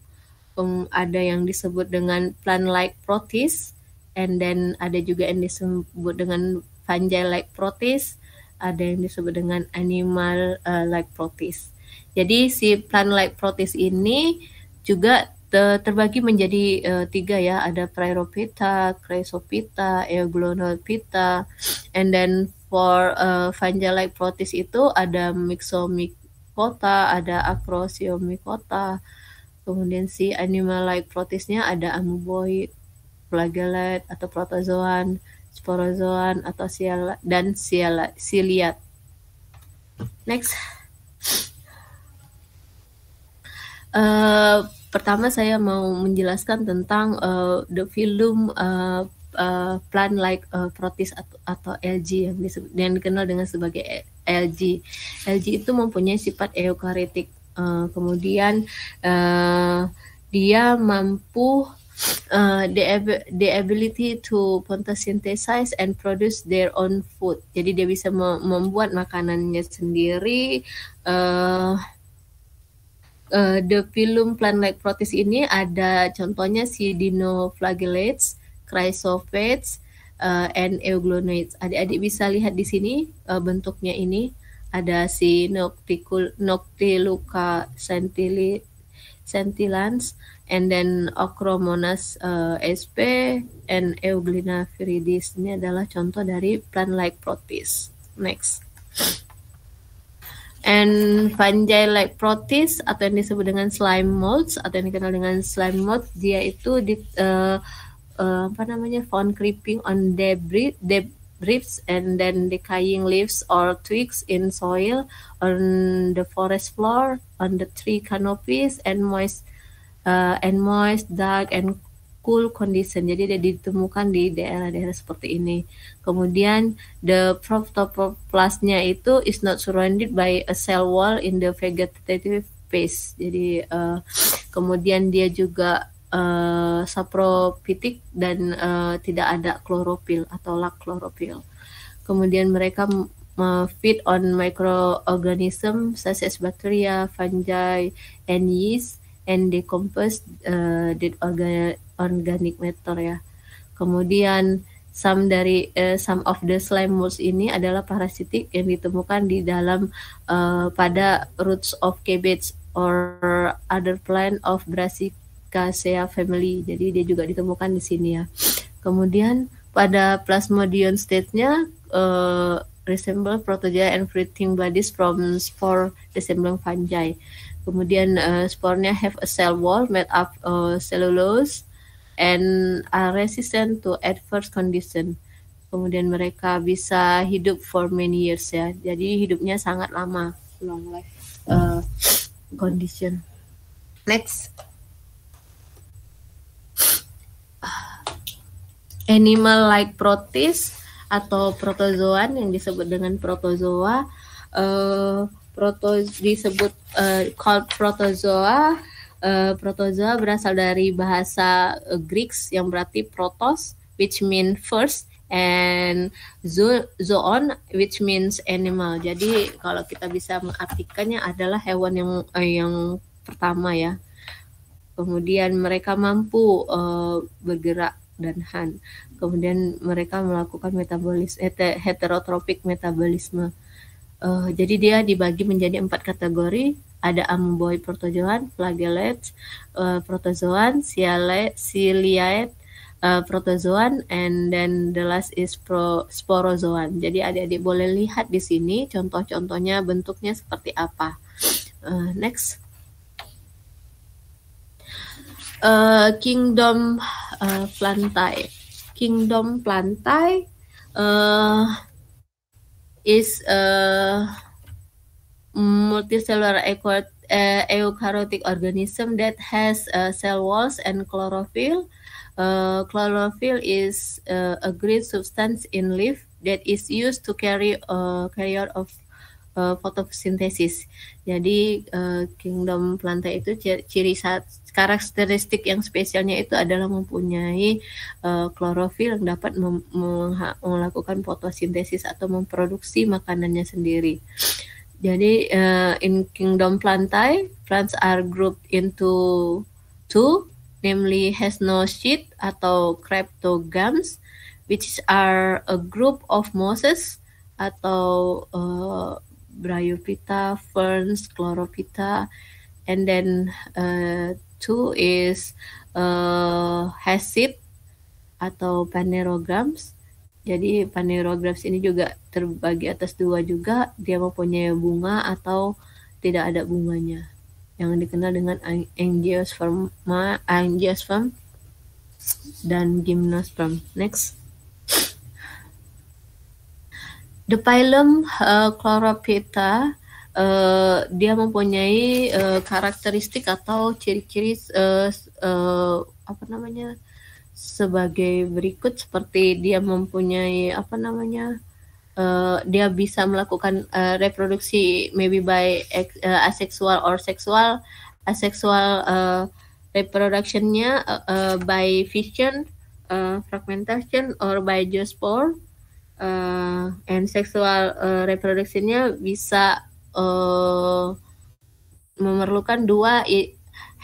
um, ada yang disebut dengan plant like protist, and then ada juga yang disebut dengan fungi like protist, ada yang disebut dengan animal uh, like protist. jadi si plant like protist ini juga terbagi menjadi uh, tiga ya ada Pryrophyta, chrysopita, euglenopita, and then for uh, fungi like protist itu ada Myxomic kota, ada Acrosiomicotta, kemudian si animal-like protistnya ada amuboid, flagellet atau protozoan, sporozoan atau siala, dan siala, siliat. Next. Uh, pertama saya mau menjelaskan tentang uh, the film uh, eh, uh, plant like uh, protist atau, atau lg yang, disebut, yang dikenal dengan sebagai LG. LG itu mempunyai sifat eukaritik. Uh, eh, kemudian uh, dia mampu uh, the, the ability to photosynthesize and produce their own food. Jadi dia bisa me membuat makanannya sendiri. Uh, uh, the film plant-like protist ini ada contohnya si dinoflagellates, chrysophates, uh, eh, and euglenoids, Adik-adik bisa lihat di sini uh, bentuknya ini ada si Noctiluca sentilans, and then Ochromonas uh, eh, sp and Euglena viridis. Ini adalah contoh dari plant-like protist. Next. And fungi-like protist atau yang disebut dengan slime molds atau yang dikenal dengan slime mold, dia itu di, uh, uh, apa namanya found creeping on debris debris and then decaying leaves or twigs in soil on the forest floor on the tree canopies and moist uh, and moist dark and cool condition jadi dia ditemukan di daerah-daerah seperti ini kemudian the protoplasmnya itu is not surrounded by a cell wall in the vegetative phase jadi uh, kemudian dia juga uh, eh, saprofitik dan uh, tidak ada klorofil atau lak klorofil. Kemudian mereka feed on microorganism such as bacteria, fungi, and yeast and decompose uh, eh, dead organ organic matter ya. Kemudian some dari uh, some of the slime molds ini adalah parasitik yang ditemukan di dalam uh, pada roots of cabbage or other plant of brassica Casea family. Jadi dia juga ditemukan di sini ya. Kemudian pada plasmodium state-nya uh, resemble protozoa and fruiting bodies from spore resembling fungi. Kemudian uh, eh, spornya have a cell wall made up uh, cellulose and are resistant to adverse condition. Kemudian mereka bisa hidup for many years ya. Jadi hidupnya sangat lama, long life uh, condition. Next. animal-like protis atau protozoan yang disebut dengan protozoa uh, proto disebut uh, called protozoa uh, protozoa berasal dari bahasa uh, Greek yang berarti protos which mean first and zo zoon which means animal jadi kalau kita bisa mengartikannya adalah hewan yang uh, yang pertama ya kemudian mereka mampu uh, bergerak dan Han. Kemudian mereka melakukan metabolis heterotropik metabolisme. Uh, jadi dia dibagi menjadi empat kategori. Ada amoeboid protozoan, flagellates, uh, eh, protozoan, ciliate, uh, protozoan, and then the last is pro, sporozoan. Jadi adik-adik boleh lihat di sini contoh-contohnya bentuknya seperti apa. Uh, next. Eh, Kingdom uh, Plantae. Kingdom Plantae uh, is a multicellular eukaryotic organism that has cell walls and chlorophyll. chlorophyll is a green substance in leaf that is used to carry uh, carrier of uh, fotosintesis. Jadi uh, kingdom plantae itu ciri saat karakteristik yang spesialnya itu adalah mempunyai uh, klorofil yang dapat melakukan fotosintesis atau memproduksi makanannya sendiri. Jadi uh, in kingdom plantae, plants are grouped into two, namely has no sheet atau Cryptogams, which are a group of mosses atau uh, bryophyta, ferns, chlorophyta, and then uh, two is uh, hasip atau panerograms. Jadi panerograms ini juga terbagi atas dua juga, dia mempunyai bunga atau tidak ada bunganya. Yang dikenal dengan angiosperma, angiosperm dan gymnosperm. Next. The phylum uh, Chlorophyta uh, dia mempunyai uh, karakteristik atau ciri-ciri uh, uh, apa namanya sebagai berikut seperti dia mempunyai apa namanya uh, dia bisa melakukan uh, reproduksi maybe by ex, uh, asexual or sexual asexual uh, reproductionnya uh, uh, by fission uh, fragmentation or by geospore uh, and sexual uh, eh, reproductionnya bisa uh, memerlukan dua i,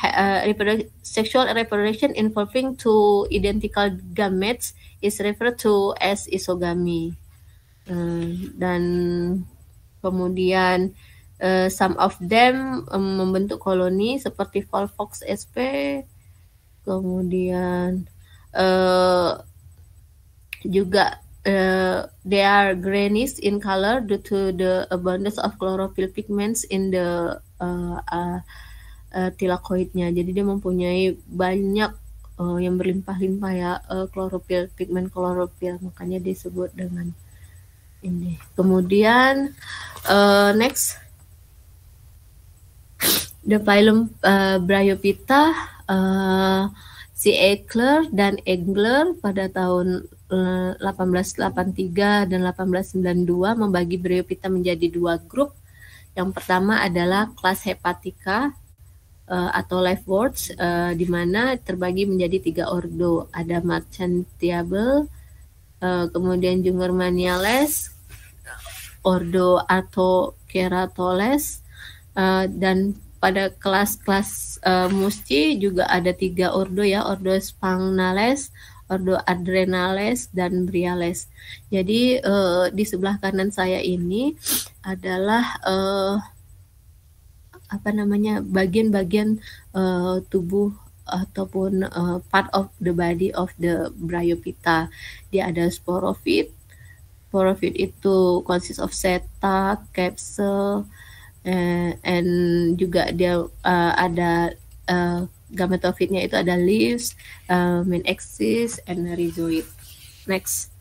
uh, reprodu sexual reproduction involving two identical gametes is referred to as isogamy. Uh, dan kemudian uh, some of them um, membentuk koloni seperti Volvox sp kemudian uh, juga Uh, they are greenish in color due to the abundance of chlorophyll pigments in the uh, uh, uh, tilakoidnya. Jadi dia mempunyai banyak uh, yang berlimpah-limpah ya uh, chlorophyll pigment, chlorophyll makanya disebut dengan ini. Kemudian uh, next the phylum uh, Bryophyta uh, si Eckler dan Engler pada tahun 1883 eh, dan 1892 membagi Bryophyta menjadi dua grup. Yang pertama adalah kelas hepatika uh, atau lifeworts uh, eh, di mana terbagi menjadi tiga ordo. Ada Marchantiable, uh, kemudian Jungermaniales, ordo atau Keratoles, uh, dan pada kelas-kelas uh, musci juga ada tiga ordo ya, ordo Spangnales, ordo adrenales dan briales. Jadi uh, di sebelah kanan saya ini adalah uh, apa namanya bagian-bagian uh, tubuh ataupun uh, part of the body of the Bryopita. Dia ada sporofit. Sporofit itu consists of seta, capsule, eh, and juga dia uh, ada uh, Gametofitnya itu ada leaves, uh, main axis, and rhizoid. Next.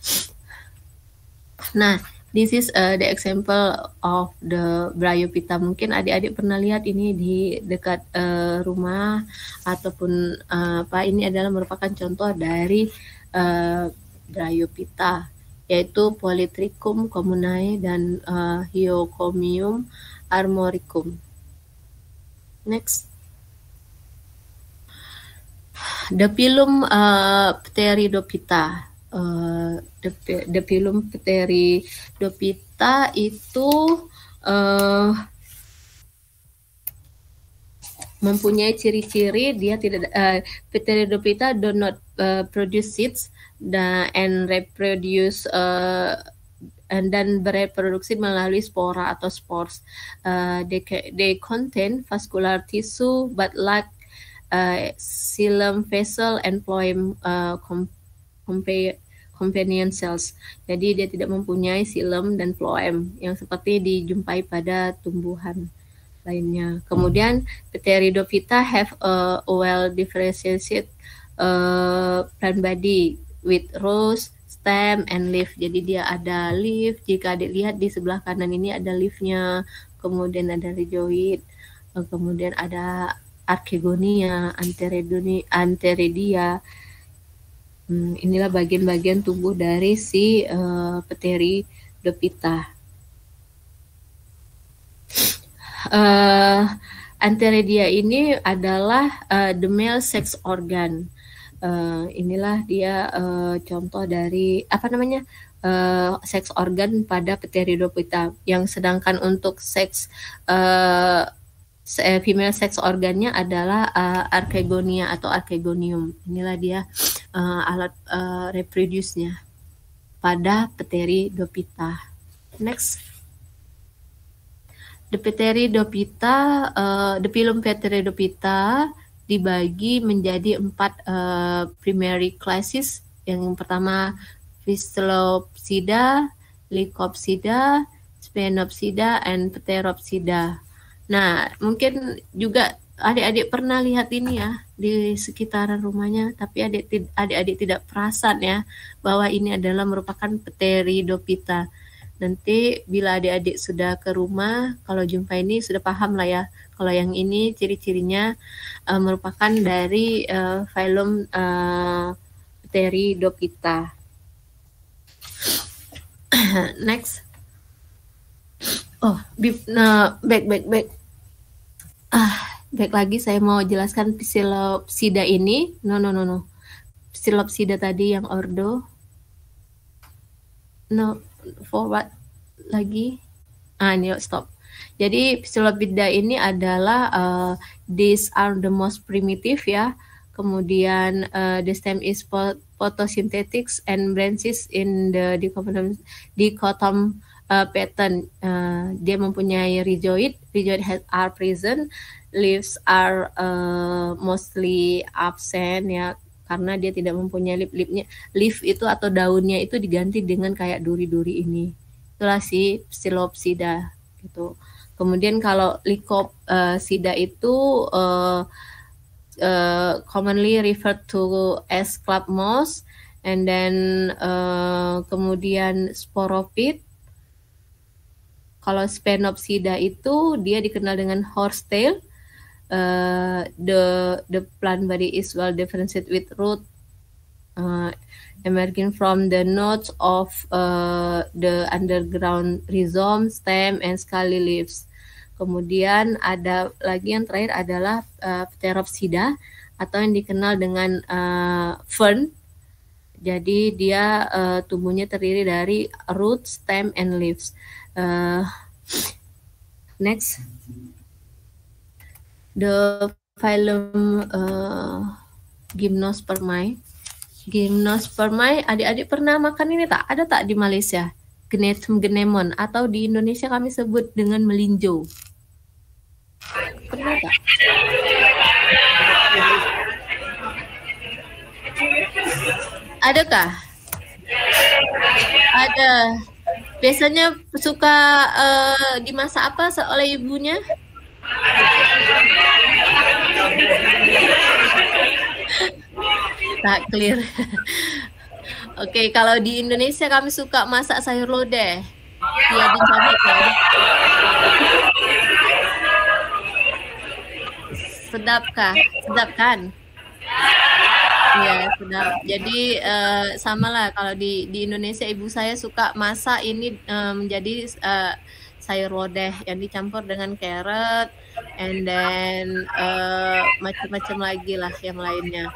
Nah, this is uh, the example of the bryopita. Mungkin adik-adik pernah lihat ini di dekat uh, rumah ataupun uh, apa. Ini adalah merupakan contoh dari uh, bryopita yaitu Polytrichum communae dan uh, Hyocomium armoricum. Next. Dapilum uh, eh, Dopita. Uh, eh, Dapilum Dopita itu uh, mempunyai ciri-ciri dia tidak uh, Pteridophyta do not uh, produce seeds dan and reproduce uh, and dan bereproduksi melalui spora atau spores. Uh, they, they contain vascular tissue but lack uh, vessel and phloem uh, companion cells. Jadi dia tidak mempunyai silum dan phloem yang seperti dijumpai pada tumbuhan lainnya. Kemudian Pteridophyta have a well differentiated uh, plant body with rose, stem, and leaf. Jadi dia ada leaf. Jika dilihat di sebelah kanan ini ada leafnya, kemudian ada rhizoid, uh, kemudian ada archegonia, anteredonia, anteredia. Hmm, inilah bagian-bagian tubuh dari si uh, peteri dopita. Uh, anteredia ini adalah uh, the male sex organ. Uh, inilah dia uh, contoh dari apa namanya uh, seks organ pada pteridophyta yang sedangkan untuk seks Eh, female sex organnya adalah uh, eh, archegonia atau archegonium. Inilah dia uh, alat uh, reproduce-nya pada Pteridophyta. Next. The dopita uh, the film Pteridophyta dibagi menjadi empat uh, primary classes. Yang pertama fistulopsida, Lycopsida, Spenopsida, and Pteropsida Nah, mungkin juga adik-adik pernah lihat ini ya di sekitaran rumahnya, tapi adik adik tidak perasan ya bahwa ini adalah merupakan pteridopita. Nanti bila adik-adik sudah ke rumah, kalau jumpa ini sudah paham lah ya. Kalau yang ini ciri-cirinya uh, merupakan dari uh, filum uh, Next. Oh, bib, nah, back, back, back Ah, baik lagi saya mau jelaskan psilopsida ini. No, no, no, no. Psilopsida tadi yang ordo. No, forward lagi. Ah, yuk stop. Jadi psilopsida ini adalah uh, these are the most primitive ya. Kemudian uh, the stem is photosynthetics and branches in the dichotom, dichotom uh, pattern. Uh, dia mempunyai rhizoid. Rhizoid has are present, leaves are uh, mostly absent ya karena dia tidak mempunyai lip-lipnya. Leaf itu atau daunnya itu diganti dengan kayak duri-duri ini. Itulah si psilopsida gitu. Kemudian kalau lycopsida uh, itu uh, uh, commonly referred to as club moss and then uh, kemudian sporophyte kalau Spenopsida itu dia dikenal dengan horse tail. Uh, the the plant body is well differentiated with root uh, emerging from the nodes of uh, the underground rhizome, stem, and scaly leaves. Kemudian ada lagi yang terakhir adalah uh, Pteropsida atau yang dikenal dengan uh, fern. Jadi dia uh, tubuhnya terdiri dari root, stem, and leaves. Eh, next, the phylum uh, eh, Gymnospermae. Gymnospermae, adik-adik pernah makan ini tak? Ada tak di Malaysia? Genetum genemon atau di Indonesia kami sebut dengan melinjo. Pernah tak? Adakah? Ada. Biasanya suka uh, dimasak apa oleh ibunya?
tak
clear. Oke, okay, kalau di Indonesia kami suka masak sayur lodeh.
Iya dicabut ya.
Sedap kah? Sedap kan? Iya benar. Jadi uh, sama lah kalau di di Indonesia ibu saya suka masak ini uh, menjadi uh, sayur lodeh yang dicampur dengan carrot and then uh, macam-macam lagi lah yang lainnya.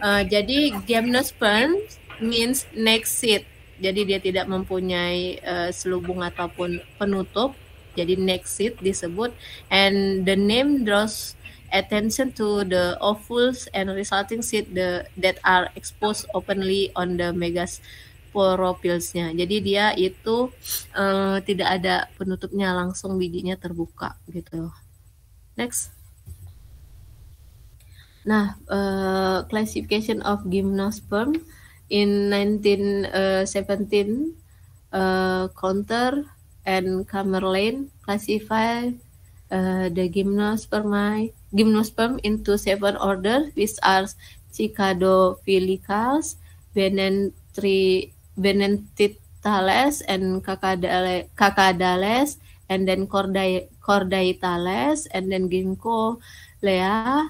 Uh, jadi gymnosperm means next seed. Jadi dia tidak mempunyai uh, selubung ataupun penutup. Jadi next seed disebut and the name draws attention to the offals and resulting seed the, that are exposed openly on the megas poropilsnya. Jadi dia itu uh, tidak ada penutupnya, langsung bijinya terbuka gitu. Next. Nah, uh, classification of gymnosperm in 1917 uh, eh, Counter and Camerlain classify uh, the gymnospermae gymnosperm into seven order, which are cicadophilicals, Benentri, Benentitales, and Cacadales, and then cordai Cordaitales, and then Ginkgo lea,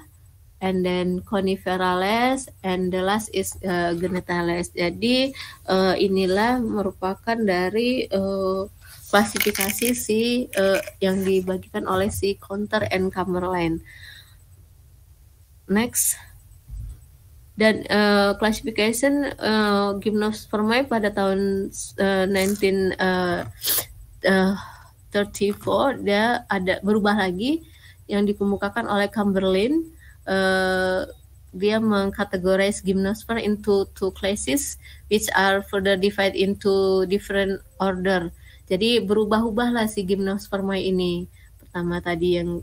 and then Coniferales, and the last is uh, genitales. Jadi uh, inilah merupakan dari uh, klasifikasi si uh, yang dibagikan oleh si Counter and Cumberland next dan uh, classification uh, eh, gymnospermae pada tahun uh, 1934 uh, uh, dia ada berubah lagi yang dikemukakan oleh Cumberland uh, eh, dia mengkategoris gymnosper into two classes which are further divided into different order. Jadi berubah-ubahlah si gymnosperma ini. Pertama tadi yang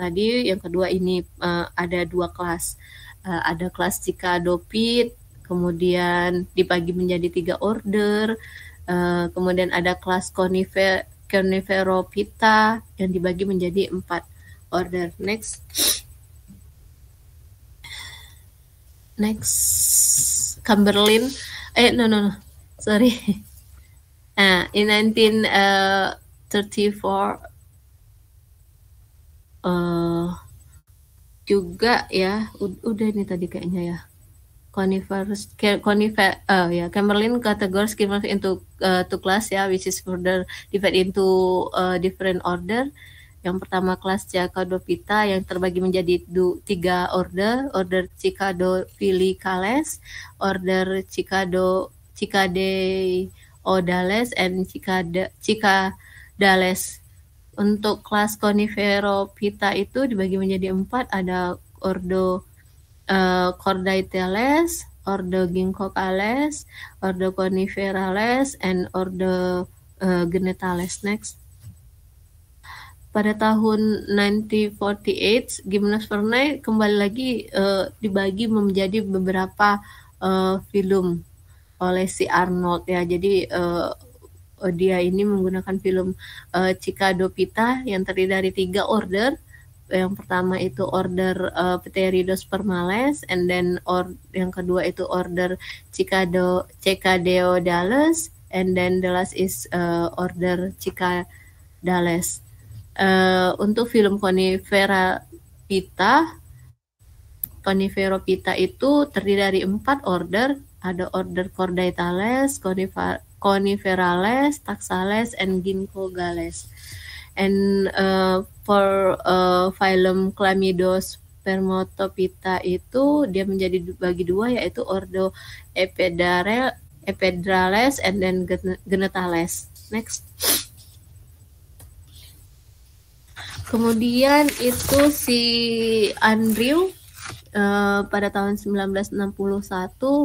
tadi, yang kedua ini uh, ada dua kelas. Uh, ada kelas Cika Dopit, kemudian dibagi menjadi tiga order, uh, kemudian ada kelas Conifer Coniferopita yang dibagi menjadi empat order. Next. Next. Cumberland. Eh, no, no, no. Sorry. Nah, in 1934, uh, juga ya udah nih tadi kayaknya ya conifers conifer uh, ya Kemerlin Camerlin categories untuk into uh, eh, to class ya which is further divided into uh, different order yang pertama kelas pita yang terbagi menjadi du, tiga order order cicado Cicadophyllicales order Cicado Cicade Odales and Cicada Cicadales untuk kelas coniferopita itu dibagi menjadi empat, ada Ordo uh, eh, Cordaitales, Ordo Ginkgopales, Ordo Coniferales, and Ordo uh, eh, Genetales. Next. Pada tahun 1948, Gymnos Fernay kembali lagi uh, dibagi menjadi beberapa uh, film oleh si Arnold ya. Jadi uh, uh, dia ini menggunakan film uh, eh, Cikado Pita yang terdiri dari tiga order yang pertama itu order uh, eh, Pteridos permales and then or yang kedua itu order Cicado Dallas and then the last is uh, order Cicadales. Uh, untuk film Conifera Pita Conifera Pita itu terdiri dari empat order ada order Cordaitales, Conifera coniferales, taxales, and ginkgogales. And uh, for uh, phylum Chlamydospermatophyta itu dia menjadi bagi dua yaitu ordo epedarel, epedrales, and then genetales. Next. Kemudian itu si Andrew Eh, pada tahun 1961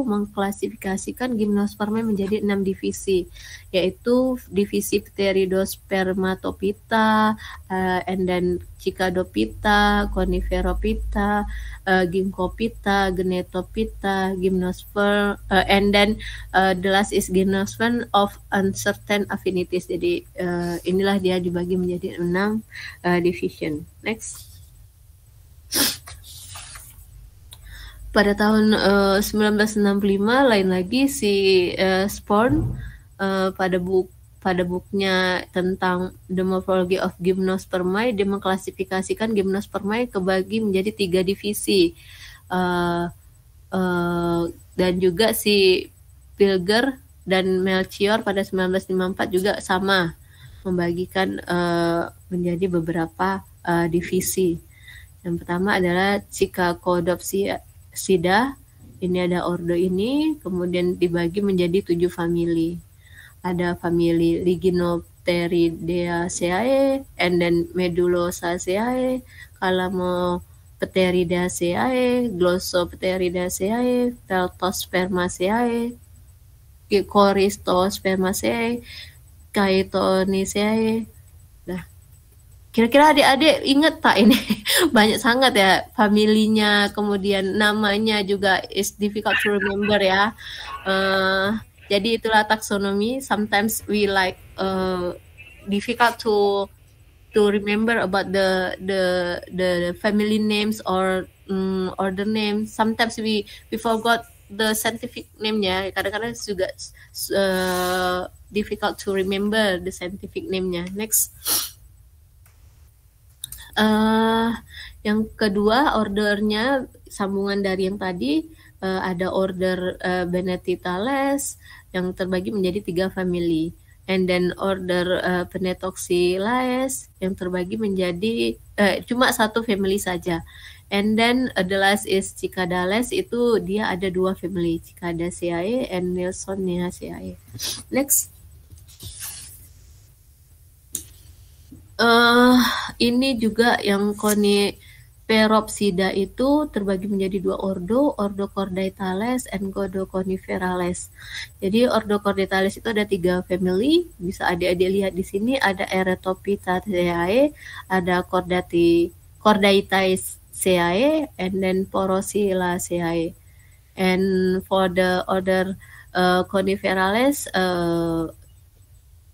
mengklasifikasikan gimnosperma menjadi enam divisi, yaitu divisi pteridospermatopita, uh, eh, and then Cicadophyta, coniferopita, uh, eh, ginkopita genetopita uh, and then uh, the last is Gymnosperm of uncertain affinities. Jadi uh, inilah dia dibagi menjadi enam uh, division. Next pada tahun eh, uh, 1965 lain lagi si uh, Sporn uh, pada buku pada bukunya tentang The Morphology of Gymnospermae dia mengklasifikasikan Gymnospermae kebagi menjadi tiga divisi uh, uh, dan juga si Pilger dan Melchior pada 1954 juga sama membagikan uh, menjadi beberapa uh, divisi. Yang pertama adalah Chicacodopsia sida, ini ada ordo ini, kemudian dibagi menjadi tujuh famili. Ada famili Liginopteridaceae, and then Medulosaceae, Calamopteridaceae, Glossopteridaceae, Peltospermaceae, Coristospermaceae, Chaetoniceae, Kira-kira adik-adik inget tak ini banyak sangat ya familinya, kemudian namanya juga is difficult to remember ya. Uh, jadi itulah taksonomi. Sometimes we like uh, difficult to to remember about the the the family names or um, mm, or the name. Sometimes we we forgot the scientific name-nya. Kadang-kadang juga uh, difficult to remember the scientific name-nya. Next. Uh, yang kedua ordernya sambungan dari yang tadi uh, ada order uh, eh, Benetitales yang terbagi menjadi tiga family and then order uh, Penetoxi yang terbagi menjadi uh, cuma satu family saja and then uh, the last is cicadales itu dia ada dua family Cicadaceae and Nilson e. next uh, ini juga yang koni Peropsida itu terbagi menjadi dua ordo, Ordo Cordaitales and Ordo Coniferales. Jadi Ordo Cordaitales itu ada tiga family, bisa adik-adik lihat di sini ada Eretopitaceae, ada Cordati Cordaitaceae, and then Porosilaceae. And for the order uh, Coniferales uh,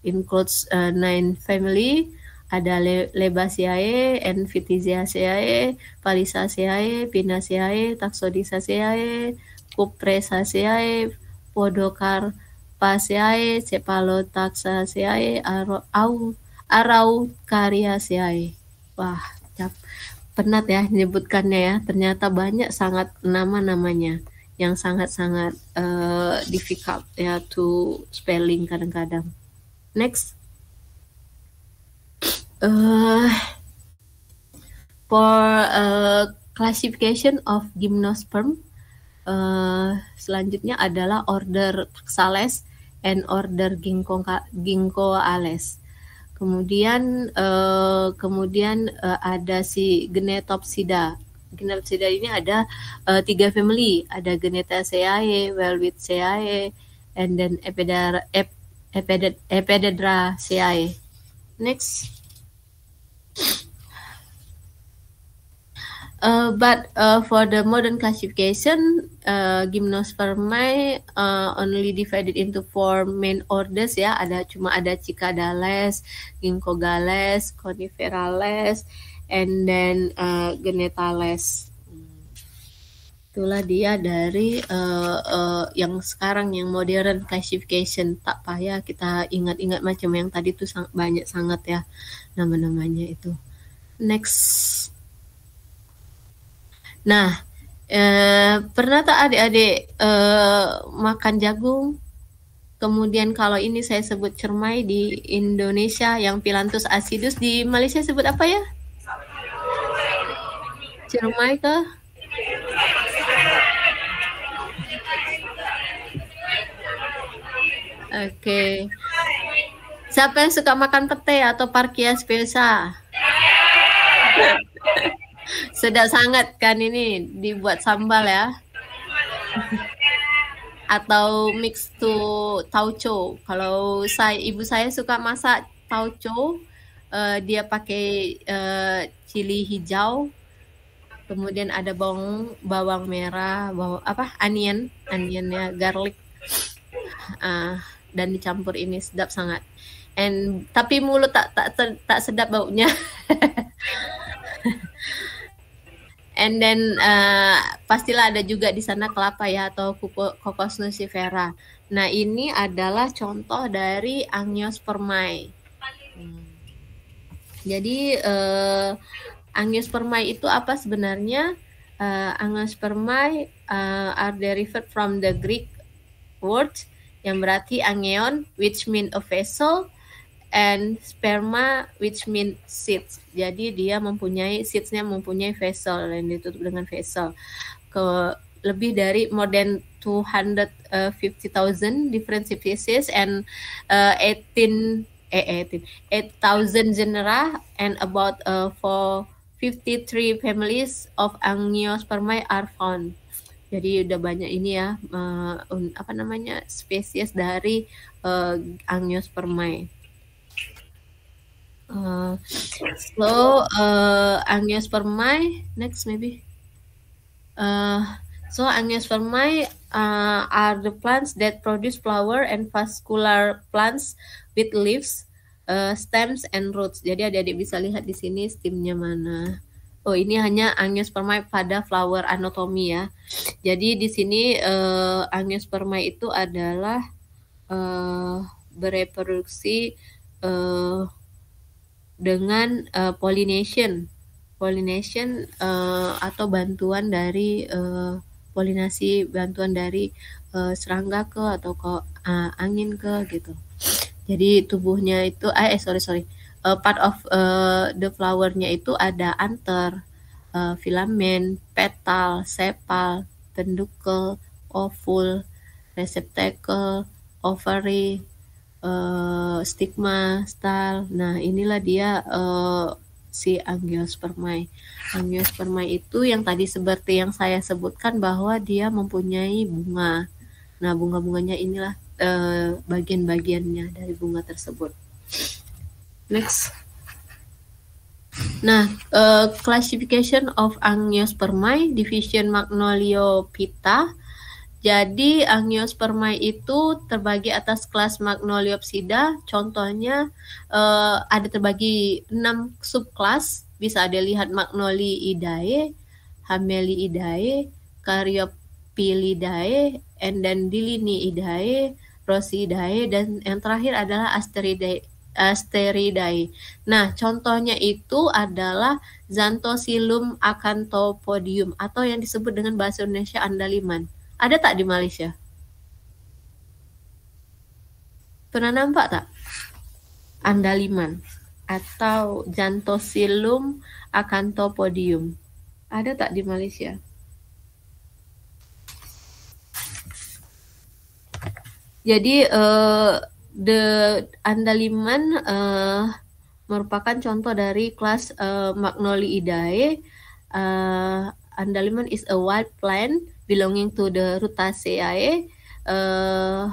includes uh, nine family, ada Le Lebasiae, Envitiziaceae, Palisaceae, Pinaceae, Taxodisaceae, Cupressaceae, Podocarpaceae, Cephalotaxaceae, Arau Araucariaceae. Wah, cap penat ya menyebutkannya ya. Ternyata banyak sangat nama-namanya yang sangat-sangat uh, difficult ya to spelling kadang-kadang. Next uh, for uh, classification of gymnosperm uh, selanjutnya adalah order taxales and order ginkgo ginkgoales. Kemudian uh, kemudian uh, ada si Genetopsida. Genetopsida ini ada uh, tiga family, ada Genetaceae, Welwitziae, and then Epidar, Ep, Epidad, Epidadra Next. Uh, but uh, for the modern classification, uh, gymnospermae uh, only divided into four main orders ya. Ada cuma ada Cicadales, ginkogales, Coniferales, and then uh, Genetales. Itulah dia dari uh, uh, yang sekarang yang modern classification. Tak payah kita ingat-ingat macam yang tadi tuh sang banyak sangat ya nama-namanya itu next nah eh, pernah tak adik-adik eh, makan jagung kemudian kalau ini saya sebut cermai di Indonesia yang Pilantus asidus di Malaysia sebut apa ya cermai ke Oke, okay. Siapa yang suka makan pete atau parkias biasa? Sedap sangat kan ini dibuat sambal ya. atau mix to tauco. Kalau saya ibu saya suka masak tauco, uh, dia pakai uh, cili hijau, kemudian ada bawang bawang merah, bawang apa? onion, onionnya garlic. Uh, dan dicampur ini sedap sangat and tapi mulut tak tak ter, tak sedap baunya and then uh, pastilah ada juga di sana kelapa ya atau kokos nucifera nah ini adalah contoh dari angiospermae hmm. jadi uh, angiospermae itu apa sebenarnya uh, angiospermae uh, are derived from the Greek word yang berarti angion, which mean a vessel and sperma which means seeds. Jadi dia mempunyai seedsnya mempunyai vessel yang ditutup dengan vessel. Ke lebih dari more than 250,000 uh, different species and uh, 18 eh 18 8,000 genera and about uh, for three families of angiospermae are found. Jadi udah banyak ini ya uh, apa namanya spesies dari uh, angiospermae. Uh, so uh, Agnes for my next maybe. Uh, so my uh, are the plants that produce flower and vascular plants with leaves, uh, stems and roots. Jadi ada adik bisa lihat di sini stemnya mana. Oh ini hanya Angiospermae pada flower anatomi ya. Jadi di sini uh, Angiospermae itu adalah uh, bereproduksi uh, dengan uh, pollination pollination uh, atau bantuan dari uh, eh, polinasi bantuan dari uh, serangga ke atau ke uh, angin ke gitu jadi tubuhnya itu eh sorry sorry uh, part of uh, the flowernya itu ada anter uh, filamen petal sepal pendukel ovul receptacle ovary uh, stigma style. Nah, inilah dia uh, si angiospermae. Angiospermae itu yang tadi seperti yang saya sebutkan bahwa dia mempunyai bunga. Nah, bunga-bunganya inilah uh, bagian-bagiannya dari bunga tersebut. Next. Nah, uh, classification of angiospermae, division Magnoliophyta, jadi angiospermae itu terbagi atas kelas Magnoliopsida. Contohnya uh, ada terbagi enam subkelas. Bisa ada lihat Magnoliidae, Hameliidae, karyopilidae, endendiliniidae, Rosidae dan yang terakhir adalah Asteridae. Asteridae. Nah, contohnya itu adalah Xanthosilum acanthopodium atau yang disebut dengan bahasa Indonesia andaliman. Ada tak di Malaysia? Pernah nampak tak? Andaliman atau Jantosilum acanthopodium. Ada tak di Malaysia? Jadi uh, the andaliman uh, merupakan contoh dari kelas uh, Magnoliidae. Uh, andaliman is a wild plant belonging to the Rutaceae uh, eh,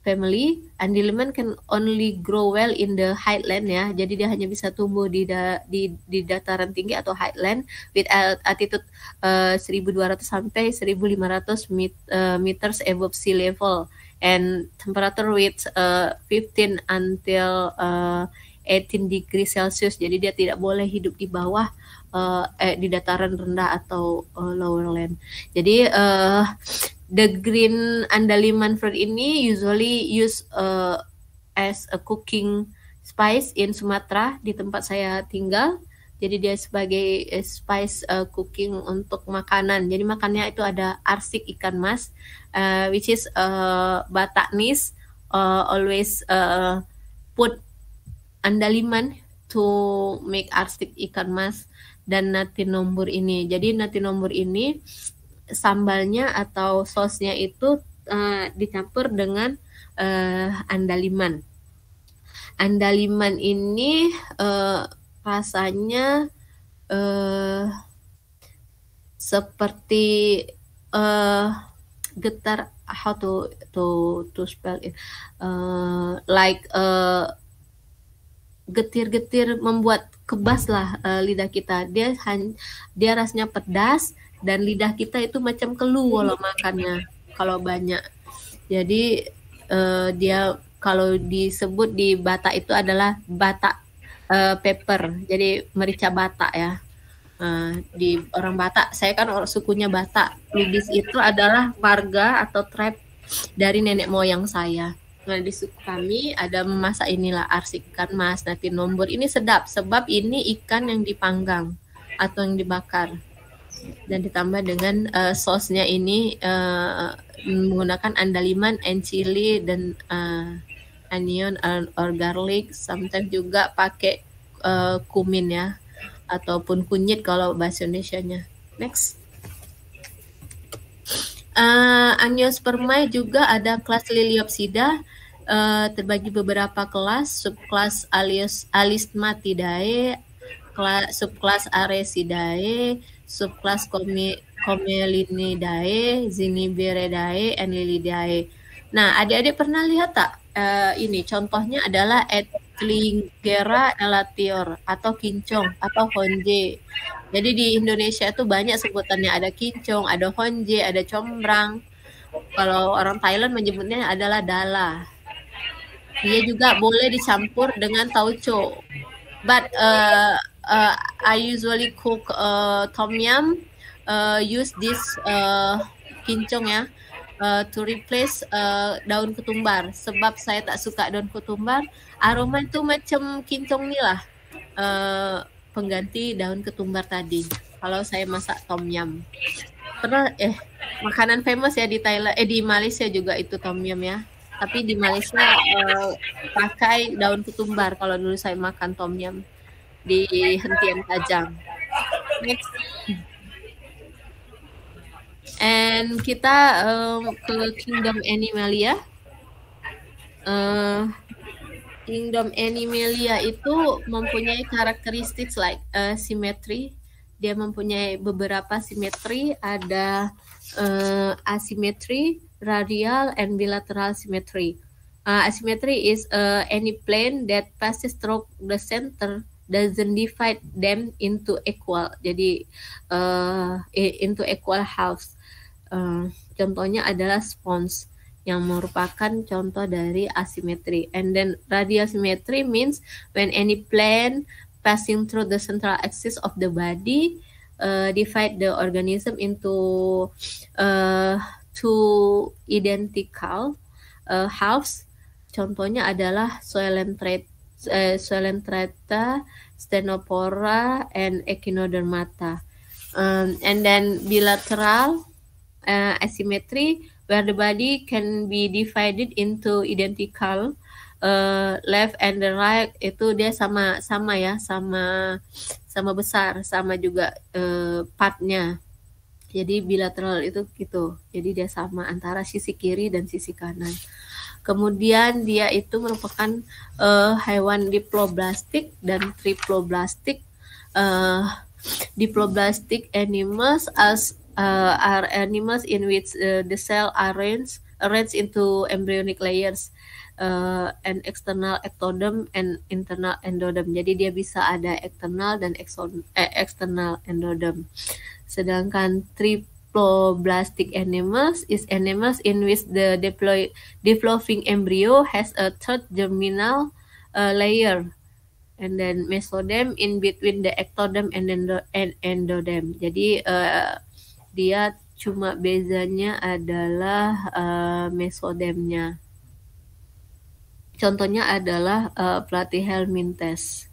family, Andilemon can only grow well in the highland ya. Jadi dia hanya bisa tumbuh di da, di, di dataran tinggi atau highland with altitude uh, eh, 1200 sampai 1500 mit, uh, meters above sea level and temperature with uh, 15 until uh, 18 degree Celsius. Jadi dia tidak boleh hidup di bawah uh, eh, di dataran rendah atau uh, eh, lowland. Jadi uh, the green andaliman fruit ini usually use uh, as a cooking spice in Sumatera di tempat saya tinggal. Jadi dia sebagai spice uh, cooking untuk makanan. Jadi makannya itu ada arsik ikan mas, uh, which is uh, Bataknis uh, always uh, put andaliman to make arsik ikan mas dan nati nombor ini. Jadi nati nombor ini sambalnya atau sosnya itu uh, dicampur dengan uh, andaliman. Andaliman ini uh, rasanya uh, seperti uh, getar how to to to spell it uh, like uh, getir-getir membuat kebas lah uh, lidah kita dia han, dia rasanya pedas dan lidah kita itu macam keluar hmm. kalau makannya kalau banyak jadi uh, dia kalau disebut di Batak itu adalah Batak uh, pepper jadi merica Batak ya uh, di orang Batak saya kan orang sukunya Batak lidis itu adalah warga atau tribe dari nenek moyang saya Nah, di sup kami ada memasak inilah arsik ikan mas, nanti nomor Ini sedap, sebab ini ikan yang dipanggang atau yang dibakar. Dan ditambah dengan uh, sosnya ini uh, menggunakan andaliman and chili dan uh, onion or, or garlic. Sometimes juga pakai uh, kumin ya, ataupun kunyit kalau bahasa Indonesia-nya. Next. Uh, permai juga ada kelas Liliopsida uh, terbagi beberapa kelas, subkelas alias Alismatidae, kelas, subkelas Aresidae, subkelas komi Comelinidae, zingiberedae, and Nah, adik-adik pernah lihat tak uh, ini contohnya adalah Etlingera elatior atau kincong atau honje jadi di Indonesia itu banyak sebutannya ada kincong, ada honje, ada combrang. Kalau orang Thailand menyebutnya adalah dala. Dia juga boleh dicampur dengan tauco. But uh, uh, I usually cook uh, tom yum uh, use this uh, kincong ya uh, to replace uh, daun ketumbar sebab saya tak suka daun ketumbar aroma itu macam kincong nih lah uh, pengganti daun ketumbar tadi kalau saya masak tom yum pernah eh makanan famous ya di Thailand eh di Malaysia juga itu tom yum ya tapi di Malaysia eh, pakai daun ketumbar kalau dulu saya makan tom yum di hentian tajam next and kita eh, ke kingdom animalia uh, Kingdom Animalia itu mempunyai karakteristik like uh, simetri. Dia mempunyai beberapa simetri, ada uh, asimetri, radial, and bilateral simetri. Uh, asimetri is uh, any plane that passes through the center doesn't divide them into equal. Jadi uh, into equal halves. Uh, contohnya adalah sponge yang merupakan contoh dari asimetri. And then radial symmetry means when any plane passing through the central axis of the body uh, divide the organism into uh, two identical uh, halves. Contohnya adalah Soelentrata, uh, Stenopora, and Echinodermata. Um, and then bilateral uh, asymmetry where the body can be divided into identical uh, left and the right itu dia sama sama ya sama sama besar sama juga uh, partnya jadi bilateral itu gitu jadi dia sama antara sisi kiri dan sisi kanan kemudian dia itu merupakan uh, hewan diploblastik dan triploblastik uh, diploblastic animals as uh, are animals in which uh, the cell arrange arranged into embryonic layers uh, and external ectoderm and internal endoderm. Jadi dia bisa ada external dan exon, eh, external endoderm. Sedangkan triploblastic animals is animals in which the deploy, developing embryo has a third germinal uh, layer and then mesoderm in between the ectoderm and, endo, and endoderm. Jadi uh, dia cuma bezanya adalah uh, mesodemnya. Contohnya adalah uh, pelatih Helmintes.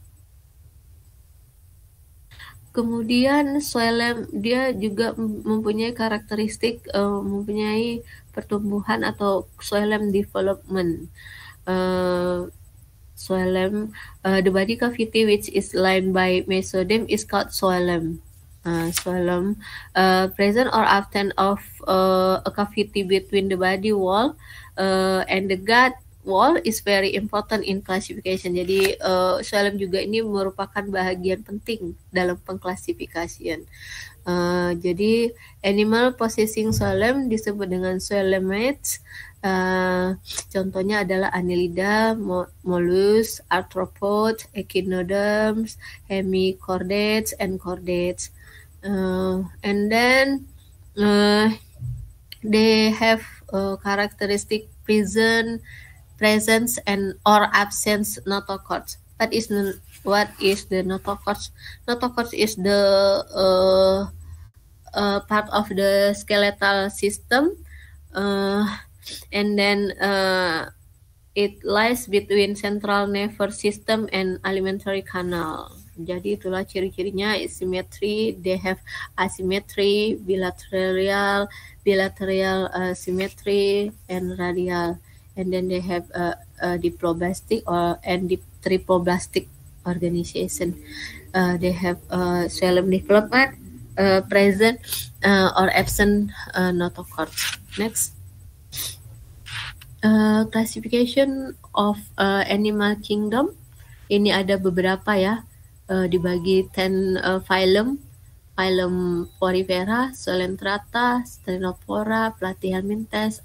Kemudian Soelem dia juga mempunyai karakteristik uh, mempunyai pertumbuhan atau Soelem development. Uh, Soelem, uh, the body cavity which is lined by mesodem is called Soelem. Uh, uh, present or absent of uh, a cavity between the body wall uh, and the gut wall is very important in classification. Jadi uh, juga ini merupakan bahagian penting dalam pengklasifikasian. Uh, jadi animal possessing solem disebut dengan solemates. Uh, contohnya adalah anelida, mollus, arthropods, echinoderms, hemichordates, and chordates uh, and then uh, they have uh, characteristic present presence and or absence notochords what is what is the notochords notochords is the uh, uh, part of the skeletal system uh, and then uh, it lies between central nervous system and alimentary canal jadi itulah ciri-cirinya simetri, they have asymmetry, bilateral, bilateral uh, symmetry, and radial. And then they have uh, uh, diploblastic or and dip triploblastic organization. Uh, they have uh, cell development, uh, present uh, or absent uh, notochords. Next. Uh, classification of uh, animal kingdom ini ada beberapa ya uh, dibagi ten uh, eh, phylum phylum Porifera, Solentrata, Stenopora, Platyhelminthes,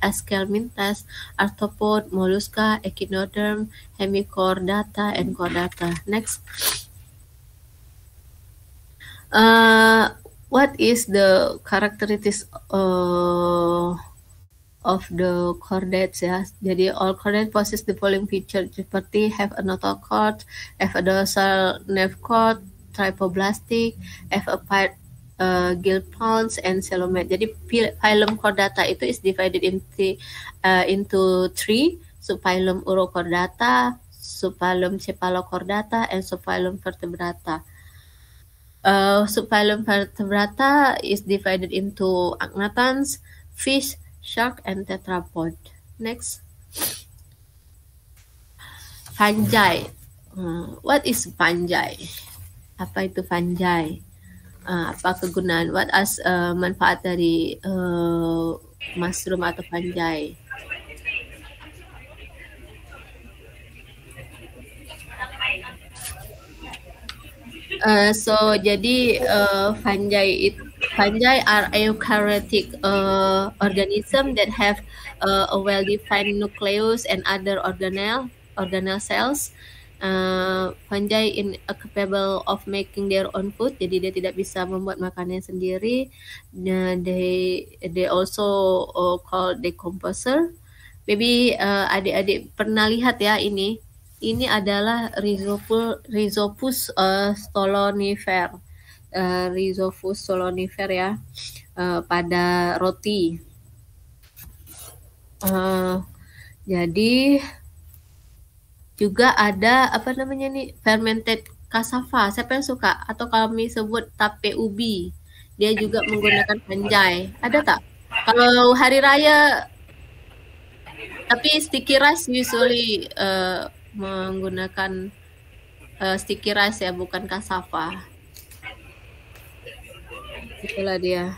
Askelminthes, arthropod, mollusca, echinoderm, hemichordata, and chordata. Next. Uh, what is the characteristics uh, of the chordates ya. Jadi all chordate possess the following feature seperti have a notal chord, have a dorsal nerve cord, tripoblastic, have a part uh, gill pons and cellomate. Jadi phylum chordata itu is divided into uh, into three subphylum urochordata, subphylum cephalochordata, and subphylum vertebrata. Uh, subphylum vertebrata is divided into agnatans, fish, shark and tetrapod. Next. Fungi. Hmm, what is fungi? Apa itu fungi? Uh, apa kegunaan? What as uh, manfaat dari uh, mushroom atau fungi? Uh, so jadi uh, fungi itu Fungi are eukaryotic uh, organism that have uh, a well-defined nucleus and other organelle, organelle cells. Uh, fungi in uh, capable of making their own food, jadi dia tidak bisa membuat makannya sendiri. Uh, they they also uh, call decomposer. Maybe uh, adik-adik pernah lihat ya ini. Ini adalah Rhizopus, Rhizopus uh, stolonifer uh, eh, Rhizophus solonifer ya uh, pada roti. Uh, jadi juga ada apa namanya nih fermented cassava. Siapa yang suka? Atau kami sebut tape ubi. Dia juga menggunakan panjai. Ada tak? Kalau hari raya tapi sticky rice usually uh, menggunakan uh, sticky rice ya bukan cassava itulah dia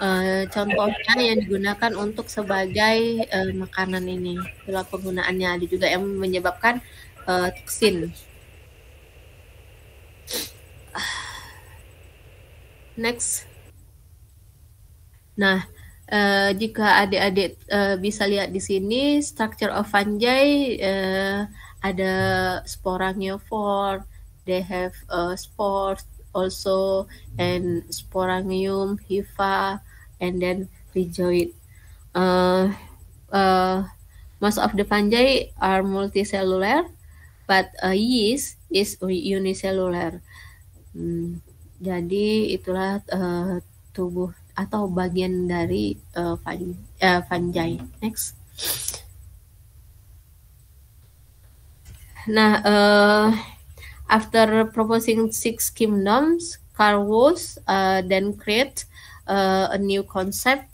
uh, contohnya yang digunakan untuk sebagai uh, makanan ini itulah penggunaannya ada juga yang menyebabkan uh, toksin next nah uh, jika adik-adik uh, bisa lihat di sini structure of fungi uh, ada spora neophore they have uh, spores also and sporangium hifa and then rhizoid uh, eh, uh, eh, most of the fungi are multicellular but a yeast is unicellular hmm, jadi itulah uh, tubuh atau bagian dari uh, fungi uh, fungi next nah uh, After proposing six kingdoms, Karl uh, then create uh, a new concept,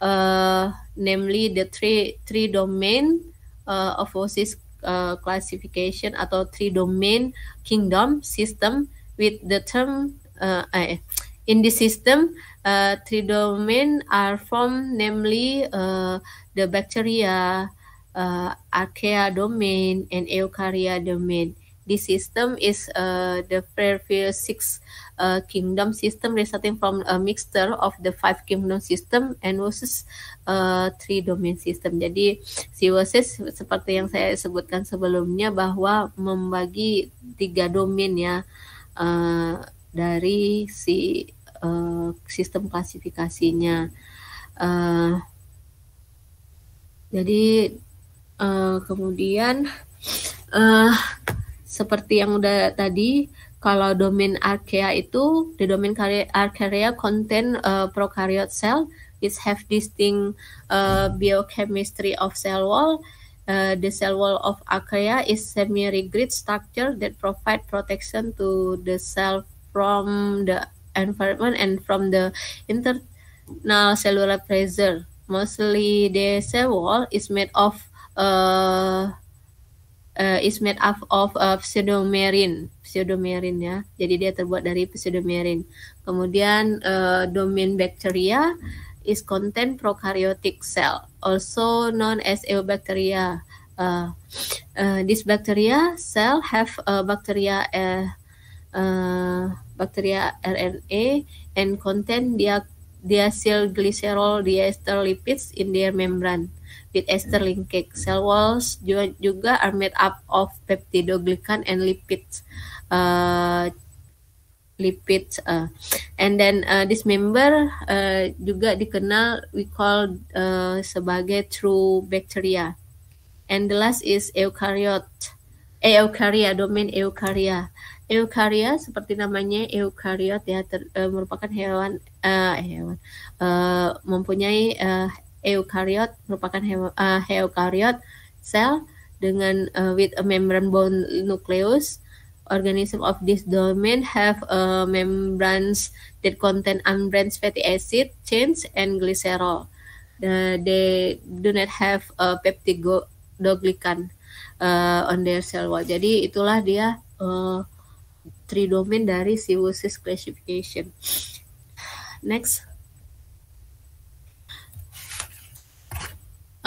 uh, namely the three three domain uh, of OSIS uh, classification atau three domain kingdom system with the term uh, eh, in this system uh, three domain are formed namely uh, the bacteria uh, archaea domain and eukarya domain this system is uh, the previous six uh, kingdom system resulting from a mixture of the five kingdom system and versus uh, three domain system. Jadi si versus seperti yang saya sebutkan sebelumnya bahwa membagi tiga domain ya uh, dari si uh, sistem klasifikasinya. Uh, jadi uh, kemudian uh, seperti yang udah tadi kalau domain archaea itu the domain archaea contain uh, prokaryote cell which have distinct uh, eh, biochemistry of cell wall Uh, the cell wall of archaea is semi-rigid structure that provide protection to the cell from the environment and from the internal cellular pressure. Mostly the cell wall is made of uh, uh, is made up of uh, eh, pseudomerin, pseudomerin ya. Jadi dia terbuat dari pseudomerin. Kemudian uh, domain bacteria is contain prokaryotic cell, also known as eubacteria. Uh, uh, this bacteria cell have uh, bacteria uh, uh, bacteria RNA and contain dia diacyl glycerol diester lipids in their membrane with Esterling cake. Cell walls juga, juga are made up of peptidoglycan and lipids. Uh, lipids uh. and then uh, this member uh, juga dikenal we call uh, sebagai true bacteria and the last is eukaryote eh, eukarya domain eukarya eukarya seperti namanya eukaryote ya ter, uh, merupakan hewan uh, hewan uh, mempunyai uh, eukariot merupakan he, uh, eh, eukariot cell dengan uh, with a membrane bound nucleus. Organism of this domain have a membranes that contain unbranched fatty acid, chains, and glycerol. The, they do not have a peptidoglycan uh, eh, on their cell wall. Jadi itulah dia uh, domain dari Sivusis classification. Next.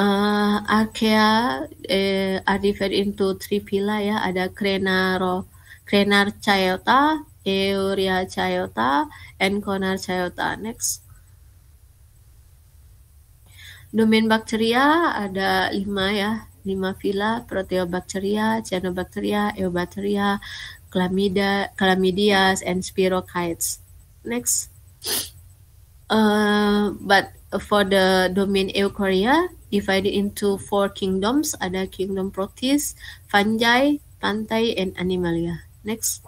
uh, ah, archaea eh, are divided into three pila ya ada crenaro Euria Chayota, and Chayota. next domain bakteria ada lima ya lima villa proteobacteria cyanobacteria eubacteria chlamydia chlamydias and spirochetes next uh, but for the domain eukarya divided into four kingdoms. Ada kingdom Proteus, fungi, pantai, and animalia. Next.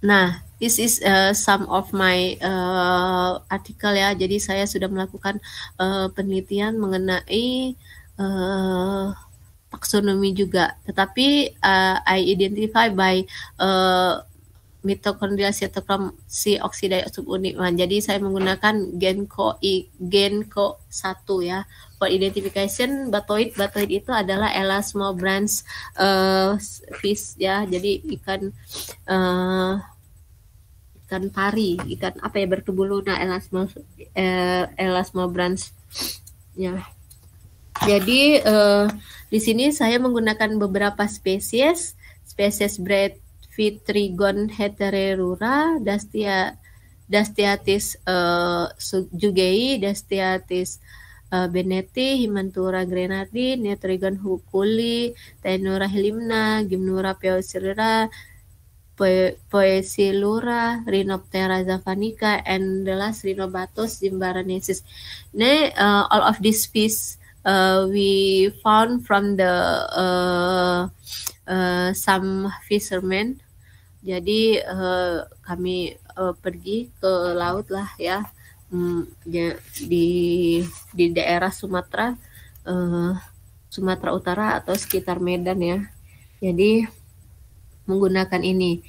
Nah, this is uh, some of my uh, artikel ya. Jadi saya sudah melakukan uh, penelitian mengenai uh, taksonomi juga. Tetapi uh, I identify by uh, mitokondrial sitokrom si oksida subunit. Nah, jadi saya menggunakan genko i, genko 1 ya. For identification batoid, batoid itu adalah elasmobranch uh, eh, fish ya. Jadi ikan uh, ikan pari, ikan apa ya berkebulu nah eh, elasmo uh, elasmobranch ya. Jadi uh, di sini saya menggunakan beberapa spesies spesies bread Vitrigon hetererura, Dastia Dastiatis uh, eh, jugei, Dastiatis uh, eh, beneti, Himantura grenadi, Netrigon hukuli, Tenura hilimna, Gimnura peosirira, Poesilura, Rhinoptera zavanica, and the last Rhinobatos zimbaranensis. Ini uh, eh, all of these species uh, we found from the uh, uh, some fishermen. Jadi uh, kami uh, pergi ke laut lah ya, mm, ya di di daerah Sumatera uh, Sumatera Utara atau sekitar Medan ya. Jadi menggunakan ini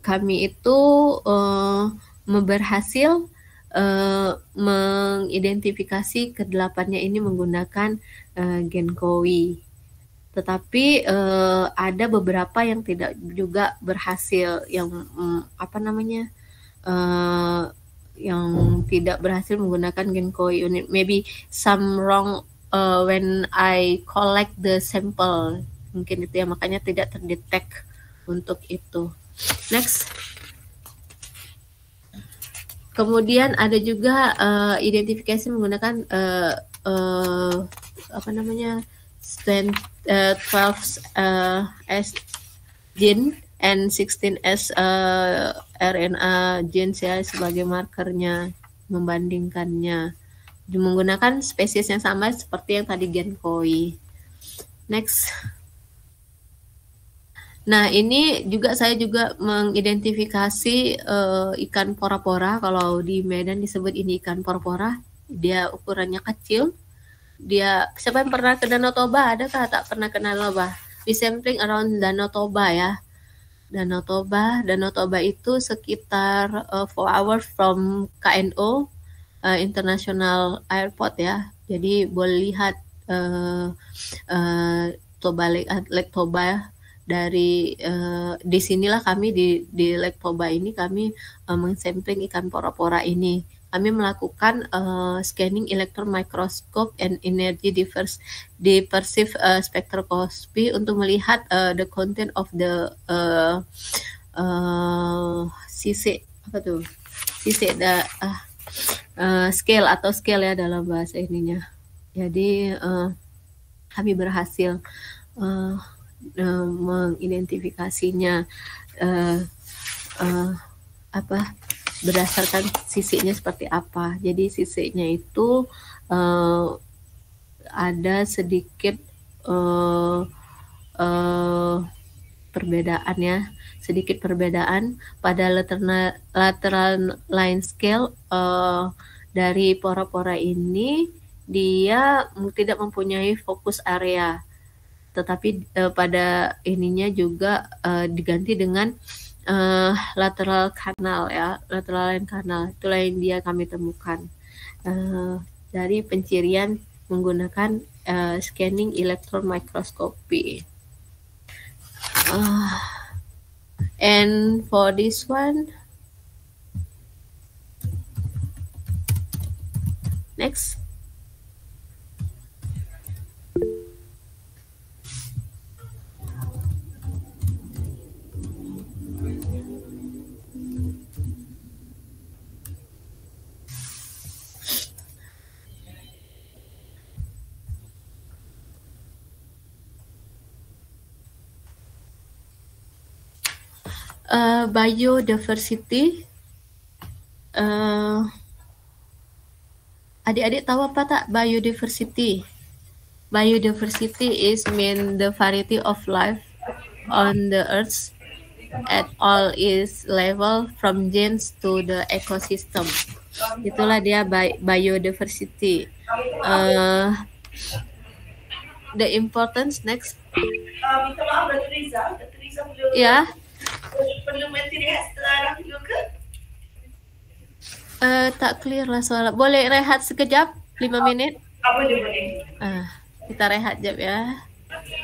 kami itu uh, berhasil uh, mengidentifikasi kedelapannya ini menggunakan uh, eh, KOI. Tetapi uh, ada beberapa yang tidak juga berhasil yang um, apa namanya? Uh, yang tidak berhasil menggunakan KOI unit. Maybe some wrong uh, when I collect the sample. Mungkin itu ya makanya tidak terdetek untuk itu. Next. Kemudian ada juga uh, identifikasi menggunakan uh, uh, apa namanya stand, uh, 12 uh, S gene and 16 S uh, RNA gene ya sebagai markernya membandingkannya menggunakan spesies yang sama seperti yang tadi Genkoi. Next. Nah, ini juga saya juga mengidentifikasi uh, ikan pora-pora. Kalau di Medan disebut ini ikan pora-pora, dia ukurannya kecil. Dia siapa yang pernah ke Danau Toba? ada kah tak pernah ke Danau Toba? Di sampling around Danau Toba ya. Danau Toba, Danau Toba itu sekitar uh, four hours from KNO uh, eh, International Airport ya. Jadi boleh lihat uh, uh, Toba Lake, Lake Toba ya dari uh, di sinilah kami di di Lake Poba ini kami uh, eh, mensampling ikan pora-pora ini. Kami melakukan uh, scanning electron microscope and energy diverse dispersive uh, spectroscopy untuk melihat uh, the content of the uh, uh, apa tuh? sisi da, uh, ah, uh, scale atau scale ya dalam bahasa ininya. Jadi uh, kami berhasil uh, uh, mengidentifikasinya uh, uh, apa berdasarkan sisinya seperti apa. Jadi sisinya itu uh, ada sedikit uh, uh, perbedaan ya, sedikit perbedaan pada lateral, lateral line scale uh, dari pora-pora ini dia tidak mempunyai fokus area tetapi uh, pada ininya juga uh, diganti dengan uh, lateral kanal ya lateral lain kanal itulah yang dia kami temukan uh, dari pencirian menggunakan uh, scanning electron microscopy uh, and for this one next uh, biodiversity adik eh, adik-adik tahu apa tak biodiversity biodiversity is mean the variety of life on the earth at all is level from genes to the ecosystem itulah dia bi biodiversity uh, the importance next
ya yeah. perlu material sekarang juga?
Uh, eh, tak clear lah soalan. Boleh rehat sekejap? 5 minit?
Apa boleh.
Ah, kita rehat jap ya.
Okay.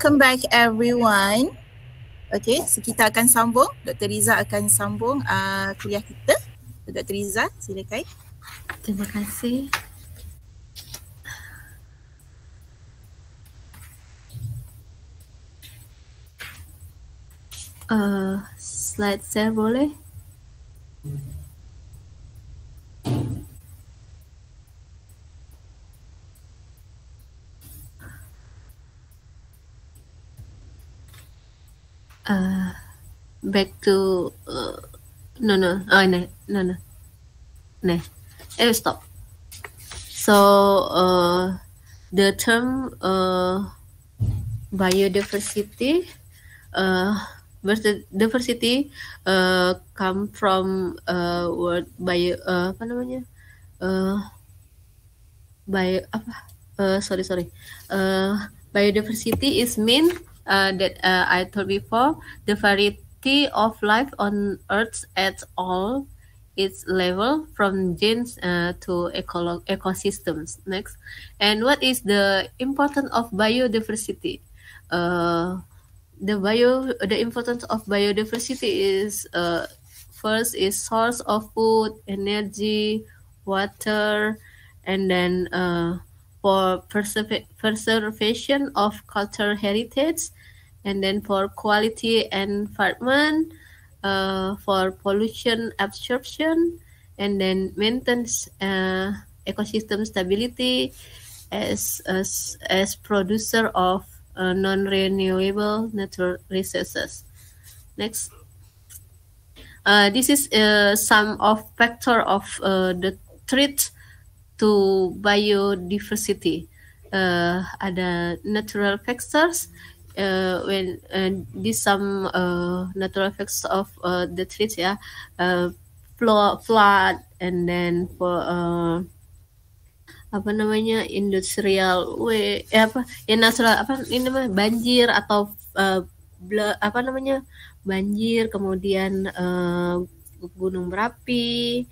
welcome back everyone. Okay, so kita akan sambung. Dr. Riza akan sambung uh, kuliah kita. Dr. Riza, silakan. Terima kasih.
Uh, slide saya boleh? hmm Uh, back to uh, no no oh no no no no eh stop so uh, the term uh, biodiversity uh, diversity uh, come from uh, word bio uh, apa namanya uh, bio apa uh, sorry sorry uh, biodiversity is mean uh, that uh, I told before, the variety of life on Earth at all its level from genes uh, to eco ecosystems. Next. And what is the importance of biodiversity? Uh, the bio the importance of biodiversity is uh, first is source of food, energy, water, and then uh, for preservation of cultural heritage and then for quality environment uh, for pollution absorption and then maintenance uh, ecosystem stability as, as, as producer of uh, non-renewable natural resources. Next. Uh, this is uh, some of factor of uh, the threat to biodiversity. Uh, ada natural factors uh, when uh, this some uh, natural effects of uh, the trees, yeah, uh, flood, flood, and then for uh, apa namanya industrial way eh, apa ya natural apa ini namanya banjir atau uh, ble, apa namanya banjir kemudian uh, gunung berapi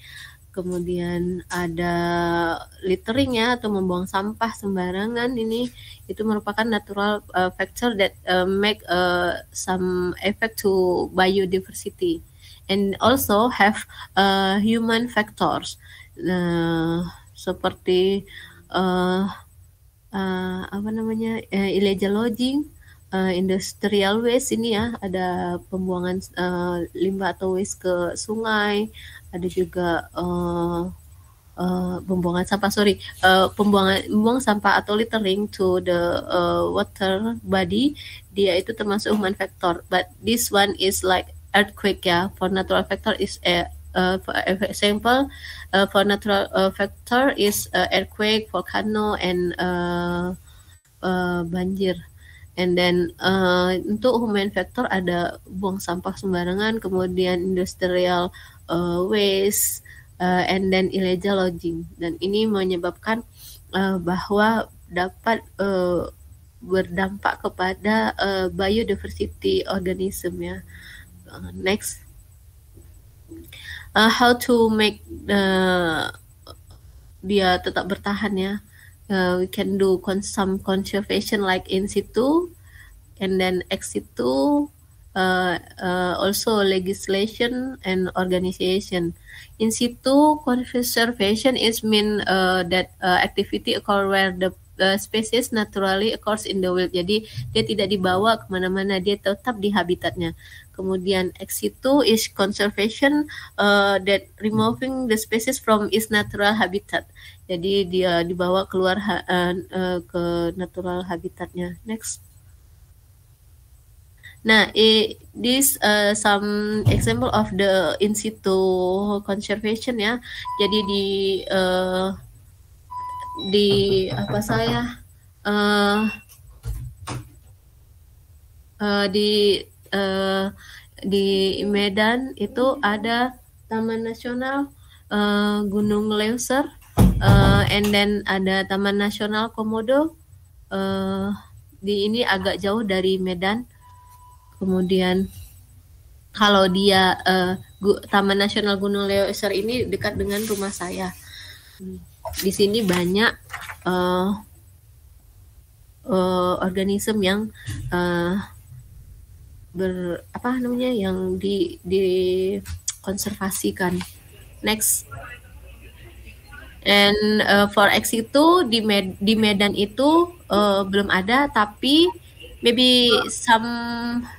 kemudian ada littering ya atau membuang sampah sembarangan ini itu merupakan natural uh, factor that uh, make uh, some effect to biodiversity and also have uh, human factors uh, seperti uh, uh, apa namanya uh, illegal logging, uh, industrial waste ini ya ada pembuangan uh, limbah atau waste ke sungai ada juga uh, Uh, pembuangan sampah sorry uh, pembuangan buang sampah atau littering to the uh, water body dia itu termasuk human factor but this one is like earthquake ya for natural factor is a uh, for example uh, for natural uh, factor is uh, earthquake volcano and uh, uh, banjir And then uh, untuk human factor ada buang sampah sembarangan, kemudian industrial uh, waste uh, and then illegal logging dan ini menyebabkan uh, bahwa dapat uh, berdampak kepada uh, biodiversity organism ya uh, next uh, how to make the dia tetap bertahan ya uh, we can do some conservation like in situ and then exit to Uh, uh, also legislation and organization. In situ conservation is mean uh, that uh, activity occur where the uh, species naturally occurs in the wild. Jadi dia tidak dibawa kemana-mana, dia tetap di habitatnya. Kemudian ex situ is conservation uh, that removing the species from its natural habitat. Jadi dia dibawa keluar ha uh, uh, ke natural habitatnya. Next. Nah, it, this uh, some example of the in situ conservation ya. Jadi di uh, di apa saya uh, uh, di uh, di Medan itu ada Taman Nasional uh, Gunung Leuser, uh, and then ada Taman Nasional Komodo. Uh, di ini agak jauh dari Medan Kemudian kalau dia uh, Taman Nasional Gunung Leo Leuser ini dekat dengan rumah saya. Di sini banyak uh, uh, organisme yang uh, ber apa namanya yang di dikonservasikan. Next. And uh, for exit itu di med di Medan itu uh, belum ada tapi maybe some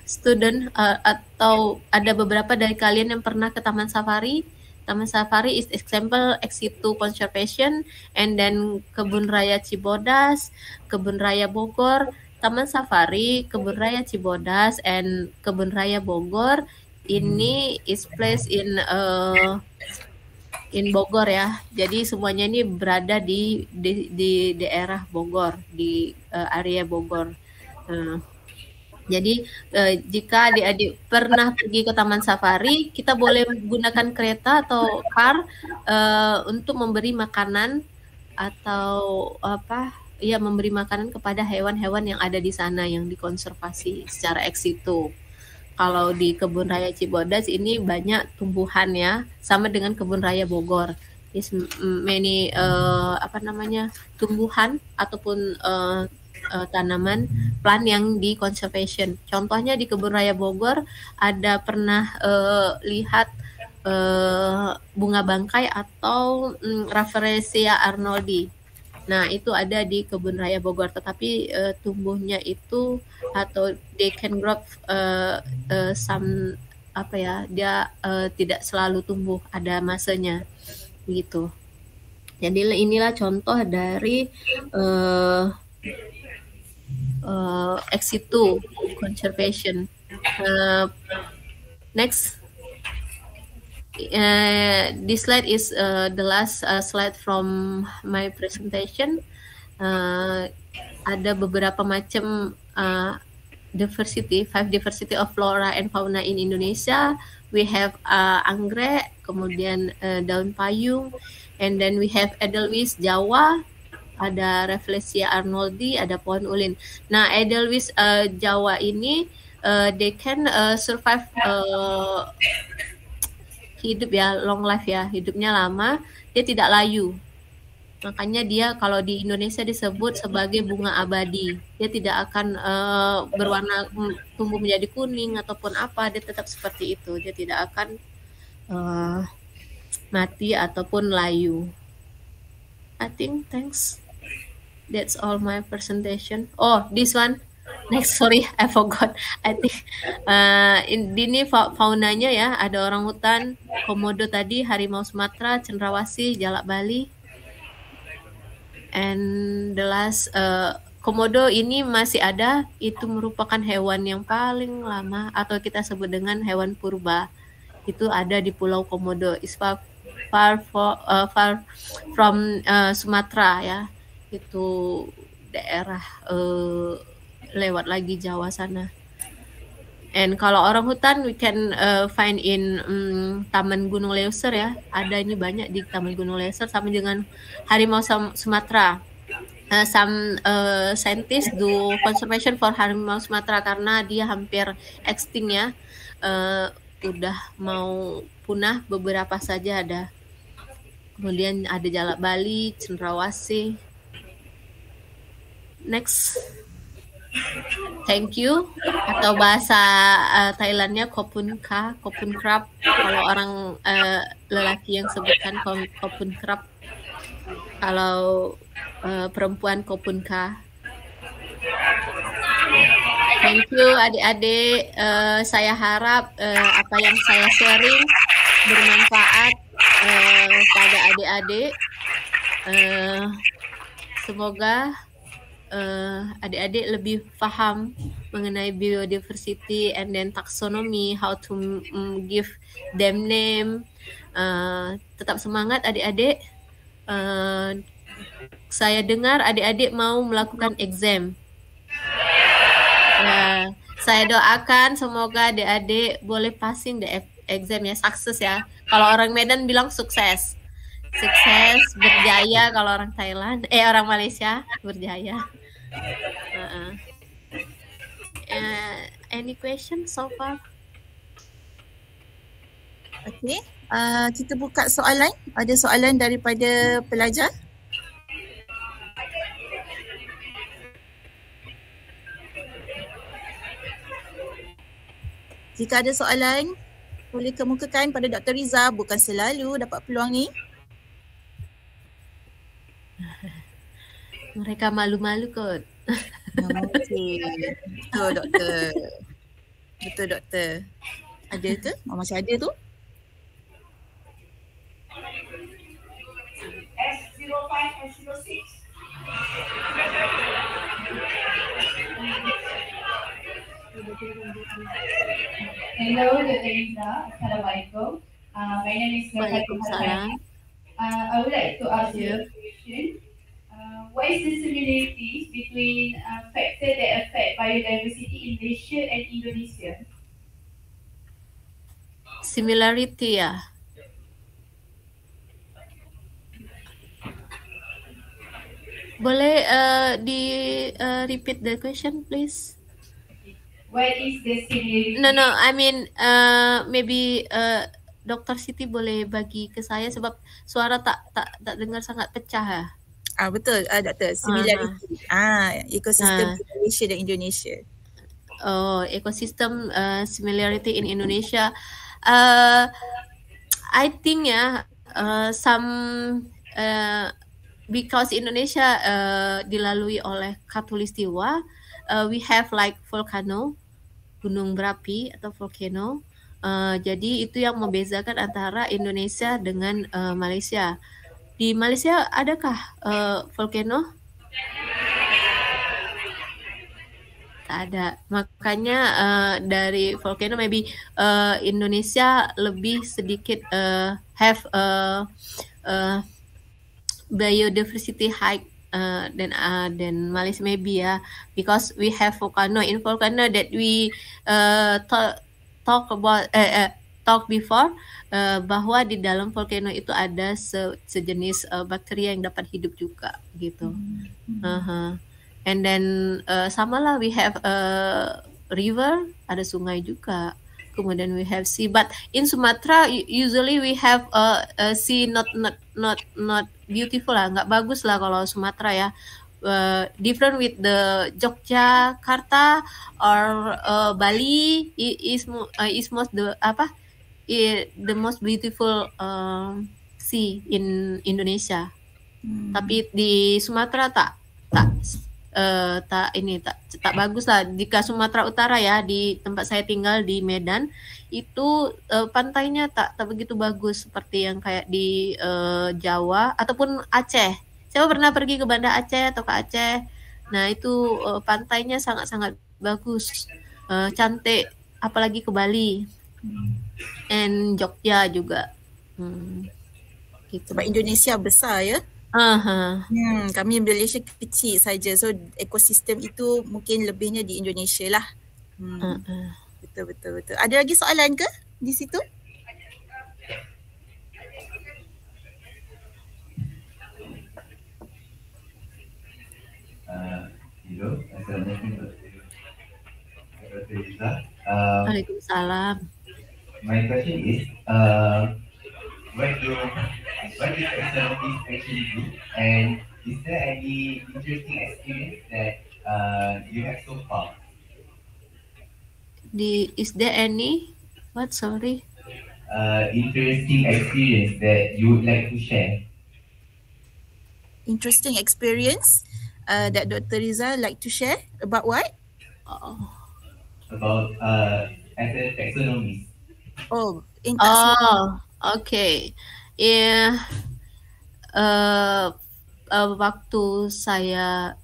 student uh, atau ada beberapa dari kalian yang pernah ke taman safari taman safari is example exit to conservation and then kebun raya Cibodas kebun raya Bogor taman safari kebun raya Cibodas and kebun raya Bogor ini is place in uh, in Bogor ya jadi semuanya ini berada di di, di daerah Bogor di uh, area Bogor Nah, jadi eh, jika adik-adik pernah pergi ke taman safari, kita boleh menggunakan kereta atau car eh, untuk memberi makanan atau apa? Ya memberi makanan kepada hewan-hewan yang ada di sana yang dikonservasi secara ex kalau di kebun raya Cibodas ini banyak tumbuhan ya sama dengan kebun raya Bogor is many uh, apa namanya tumbuhan ataupun uh, uh, tanaman plant yang di conservation. Contohnya di kebun raya Bogor ada pernah uh, lihat uh, bunga bangkai atau um, mm, Rafflesia arnoldi. Nah, itu ada di kebun raya Bogor, tetapi uh, tumbuhnya itu atau they can grow uh, uh, some apa ya, dia uh, tidak selalu tumbuh, ada masanya gitu. Jadi inilah contoh dari uh, uh, eh, ex situ conservation. Uh, next. Uh, this slide is uh, the last uh, slide from my presentation. Uh, ada beberapa macam uh, diversity, five diversity of flora and fauna in Indonesia. We have uh, anggrek, kemudian uh, daun payung, and then we have edelweiss Jawa, ada refleksi arnoldi, ada pohon ulin. Nah, Edelweiss uh, Jawa ini uh, they can uh, survive uh, hidup ya, long life ya, hidupnya lama, dia tidak layu. Makanya dia kalau di Indonesia disebut sebagai bunga abadi. Dia tidak akan uh, berwarna tumbuh menjadi kuning ataupun apa, dia tetap seperti itu. Dia tidak akan uh, mati ataupun layu. I think thanks. That's all my presentation. Oh, this one. Next, sorry, I forgot. I think uh, in, ini fa faunanya ya, ada orang hutan, komodo tadi, harimau Sumatera, cendrawasih, jalak Bali. And the last, uh, komodo ini masih ada, itu merupakan hewan yang paling lama atau kita sebut dengan hewan purba. Itu ada di Pulau Komodo, is far, far, for, uh, far from uh, Sumatera ya itu daerah uh, lewat lagi Jawa sana. And kalau orang hutan, we can uh, find in um, Taman Gunung Leuser ya. Ada ini banyak di Taman Gunung Leuser sama dengan harimau Sumatera. Uh, some uh, scientists do conservation for harimau Sumatera karena dia hampir extinct ya. Uh, udah mau punah beberapa saja ada. Kemudian ada Jalak Bali, Cendrawasih, next thank you atau bahasa uh, Thailandnya kopun ka kopun krap kalau orang uh, lelaki yang sebutkan kopun krap kalau uh, perempuan kopun ka thank you adik-adik uh, saya harap uh, apa yang saya sharing bermanfaat uh, pada adik-adik uh, semoga uh, adik-adik lebih paham mengenai biodiversity and then taxonomy, how to um, give them name. Uh, tetap semangat adik-adik. Uh, saya dengar adik-adik mau melakukan exam. Uh, saya doakan semoga adik-adik boleh passing the exam ya, sukses ya. Kalau orang Medan bilang sukses. Sukses, berjaya kalau orang Thailand, eh orang Malaysia berjaya.
Uh-uh.
Uh, any question so far?
Okay. Uh, kita buka soalan. Ada soalan daripada pelajar? Jika ada soalan, boleh kemukakan pada Dr. Riza. Bukan selalu dapat peluang ni. Mereka malu-malu kot. Betul doktor. Betul doktor. Ada ke? Masih ada tu?
Hello, Dr. Rizla. Assalamualaikum. Uh, my name is Nathalie Uh, ah, I would like to ask you a question. what is the similarity between uh, um, factors that affect biodiversity in Malaysia and Indonesia?
Similarity, ya. Boleh uh, di uh, repeat the question, please?
What is the similarity? No, no.
I mean, uh, maybe uh, Dr. Siti boleh bagi ke saya sebab suara tak tak tak dengar sangat pecah ya.
Ah betul uh, doktor, similarity. Ah, uh, ekosistem uh. Ah. Malaysia dan Indonesia. Oh, ekosistem uh, similarity in Indonesia. Uh,
I think ya uh, some uh, because Indonesia uh, dilalui oleh katulistiwa, uh, we have like volcano, gunung berapi atau volcano. Uh, jadi itu yang membedakan antara Indonesia dengan uh, Malaysia. Di Malaysia adakah uh, volcano? Tak ada. Makanya uh, dari volcano maybe uh, Indonesia lebih sedikit uh, have uh, uh, biodiversity high uh, than uh, than Malaysia maybe ya uh, because we have volcano in volcano that we uh, talk talk about uh, uh, talk before uh, bahwa di dalam volcano itu ada se sejenis uh, eh, bakteri yang dapat hidup juga gitu. Mm
-hmm. uh
-huh. And then uh, lah we have a river, ada sungai juga. Kemudian we have sea, but in Sumatra usually we have a, a sea not not not not beautiful lah, nggak bagus lah kalau Sumatra ya. Uh, different with the Jogja, Yogyakarta or uh, Bali is is most the apa it, iya, the most beautiful uh, sea in Indonesia. Hmm. Tapi di Sumatera tak tak uh, tak ini tak tak bagus lah. Jika Sumatera Utara ya di tempat saya tinggal di Medan itu uh, pantainya tak tak begitu bagus seperti yang kayak di uh, Jawa ataupun Aceh. Saya pernah pergi ke Banda Aceh atau ke Aceh. Nah itu uh, pantainya sangat sangat bagus, uh, cantik. Apalagi ke Bali. Hmm and
Jogja juga. Hmm. Gitu. Sebab Indonesia besar ya. Uh-huh. Hmm, kami Malaysia kecil saja. So ekosistem itu mungkin lebihnya di Indonesia lah. Hmm. Ah, ah. Betul betul betul. Ada lagi soalan ke di situ?
Uh, ah, hello. Assalamualaikum. Uh, Waalaikumsalam. Uh, my question is, uh, what do what is externalities actually do, and is there any interesting experience that uh, you have so far?
The is there any what sorry?
Uh, interesting experience that you would like to share.
Interesting experience uh, that Dr. Riza like to share about what? Oh.
About uh, as a taxonomist.
Oh, in
oh, Okay. yeah. uh, uh, waktu saya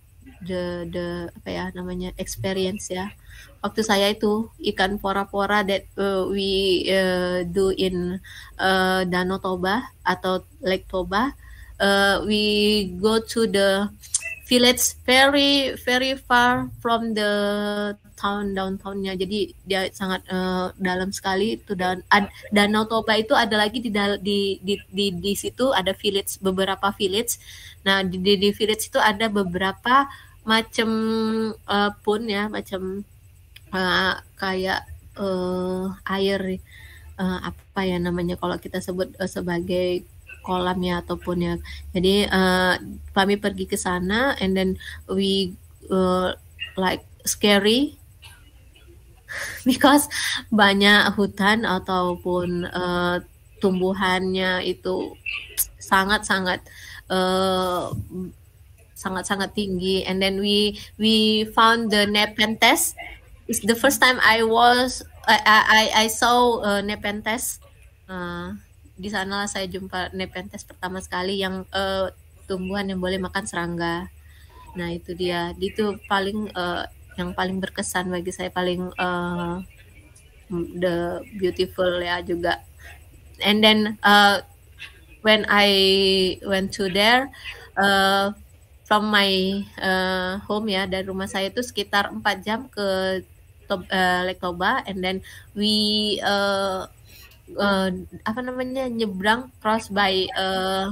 the the apa ya namanya experience ya. Waktu saya itu ikan pora-pora that uh, we uh, do in uh, Danau Toba atau Lake Toba, uh, we go to the village very very far from the town downtownnya jadi dia sangat uh, dalam sekali itu dan ad, danau toba itu ada lagi di, di di di di situ ada village beberapa village nah di di, di village itu ada beberapa macam uh, eh, pun ya macam uh, eh, kayak uh, air uh, apa ya namanya kalau kita sebut uh, sebagai kolamnya ataupun ya. Jadi uh, kami pergi ke sana and then we uh, like scary because banyak hutan ataupun uh, tumbuhannya itu sangat-sangat uh, sangat-sangat tinggi and then we we found the nepenthes it's the first time I was I I I saw uh, nepenthes uh, di sana saya jumpa nepenthes pertama sekali yang uh, tumbuhan yang boleh makan serangga. Nah itu dia, itu paling uh, yang paling berkesan bagi saya paling uh, the beautiful ya juga. And then uh, when I went to there. Uh, from my uh, home ya dari rumah saya itu sekitar 4 jam ke Tob uh, Lake Toba and then we uh, uh, apa namanya nyebrang cross by uh,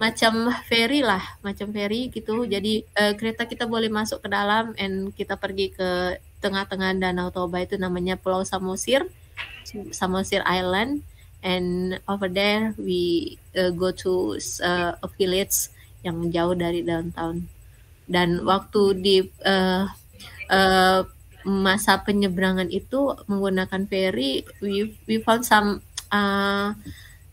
macam ferry lah, macam ferry gitu. Jadi uh, kereta kita boleh masuk ke dalam and kita pergi ke tengah-tengah Danau Toba itu namanya Pulau Samosir, Samosir Island. And over there we uh, go to uh, a village yang jauh dari downtown. Dan waktu di uh, uh, masa penyeberangan itu menggunakan ferry we we found some uh,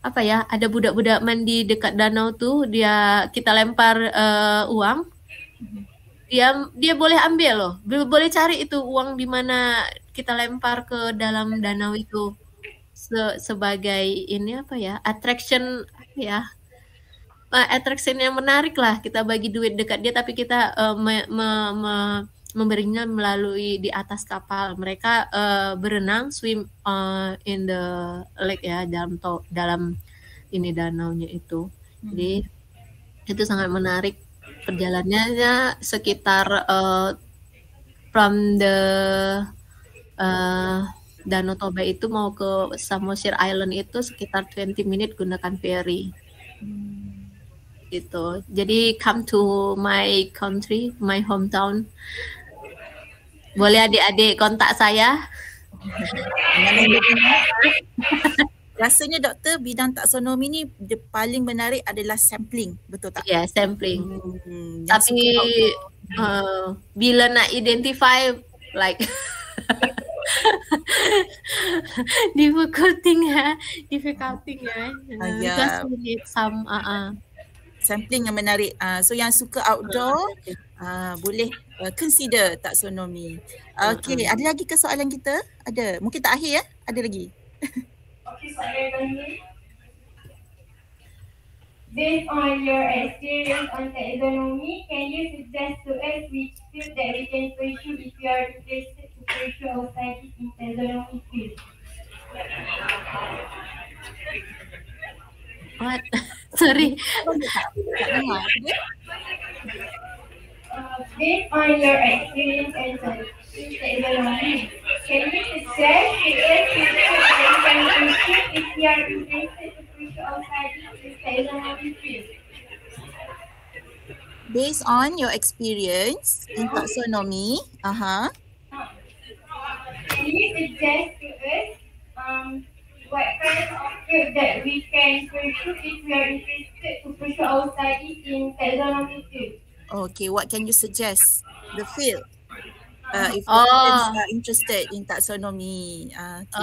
apa ya ada budak-budak mandi dekat danau tuh dia kita lempar uh, uang dia dia boleh ambil loh boleh cari itu uang di mana kita lempar ke dalam danau itu Se sebagai ini apa ya attraction ya uh, attraction yang menarik lah kita bagi duit dekat dia tapi kita uh, me, me, me, memberinya melalui di atas kapal. Mereka uh, berenang swim uh, in the lake ya dalam to dalam ini danaunya itu. Jadi hmm. itu sangat menarik perjalanannya ya, sekitar uh, from the uh, Danau Toba itu mau ke Samosir Island itu sekitar 20 menit gunakan ferry.
Hmm.
Gitu. Jadi come to my country, my hometown. Boleh adik-adik kontak saya.
Ha? Rasanya doktor bidang taksonomi ni paling menarik adalah sampling, betul tak? Ya, yeah, sampling. Hmm, Tapi uh, bila nak identify like difficult difficulting ya,
ha? thing ya. Yeah. Just
need some uh, uh. sampling yang menarik. Uh, so yang suka outdoor uh, boleh uh, consider taksonomi. Oh, Okey, uh ada lagi ke soalan kita? Ada. Mungkin tak akhir ya? Ada lagi. Okey, soalan lagi. Based on your experience
on the economy, can you suggest to us which field that we can pursue if we are interested to pursue our scientific in taxonomy field? What? Sorry. experience and Can suggest if are interested of
Based on your experience in taxonomy, uh-huh.
Can you suggest to us um, what kind of field that we can pursue if we are interested to pursue our studies in taxonomy
too? Okay, what can you suggest? The field. Uh, if oh. students are interested in taxonomy. Uh, ah,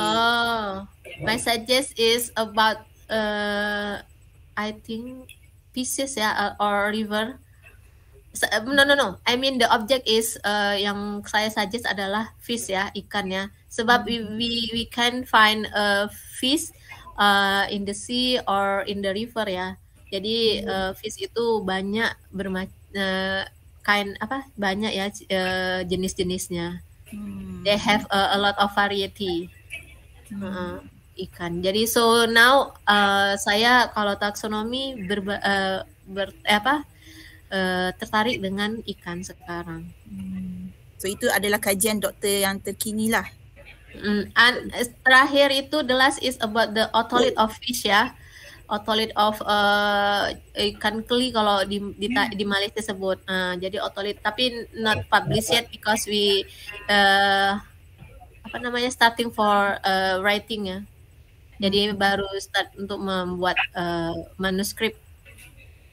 okay. Oh, my suggest is about uh, I think pieces ya yeah, uh, or river.
Um, no no no. I mean the object is uh, yang saya suggest adalah fish ya ikannya. Sebab we we, we can find a fish uh, in the sea or in the river ya. Jadi uh, fish itu banyak bermacam Eh, kain apa banyak ya uh, jenis-jenisnya. Hmm. They have a, a lot of variety hmm. uh, ikan. Jadi so now uh, saya kalau taksonomi ber, uh, ber apa
uh, tertarik dengan ikan sekarang. Hmm. So itu adalah kajian doktor yang terkini lah. Mm, and terakhir itu the last is about the otolith
of fish ya otolit of uh, ikan keli kalau di di, hmm. ta, di Malaysia sebut uh, nah, jadi otolit tapi not nah, publish yet because we uh, apa namanya starting for uh, writing ya jadi hmm. baru
start untuk membuat uh, manuskrip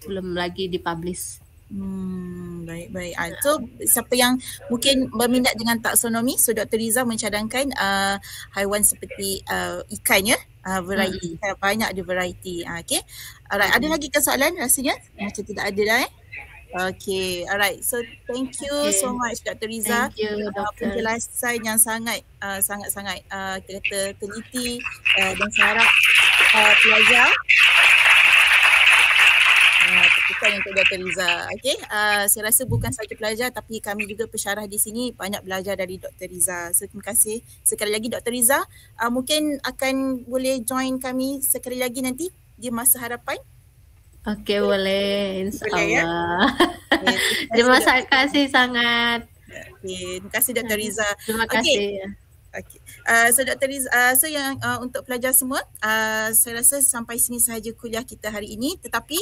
belum lagi dipublish Hmm, baik baik. Ah, ya. so siapa yang mungkin berminat dengan taksonomi, so Dr. Riza mencadangkan uh, haiwan seperti uh, ah, ikan ya, uh, ah, variety hmm. Kan, banyak ada variety. Uh, okay. Alright, ada hmm. lagi ke soalan rasanya? Ya. Macam tidak ada dah eh. Okay, alright. So thank you okay. so much Dr. Riza. Thank you, uh, penjelasan yang sangat sangat-sangat uh, kata teliti uh, dan saya harap uh, pelajar bukan untuk Dr. Liza. Okay, uh, saya rasa bukan sahaja pelajar tapi kami juga pesyarah di sini banyak belajar dari Dr. Liza. So, terima kasih sekali lagi Dr. Liza. Uh, mungkin akan boleh join kami sekali lagi nanti di masa harapan.
Okay, boleh. Ya? InsyaAllah.
Ya? terima kasih, terima kasih sangat. Okay. Terima kasih Dr. Liza. Terima kasih. Okay. Okay. Uh, so Dr. Liz, uh, so yang uh, untuk pelajar semua, uh, saya rasa sampai sini sahaja kuliah kita hari ini. Tetapi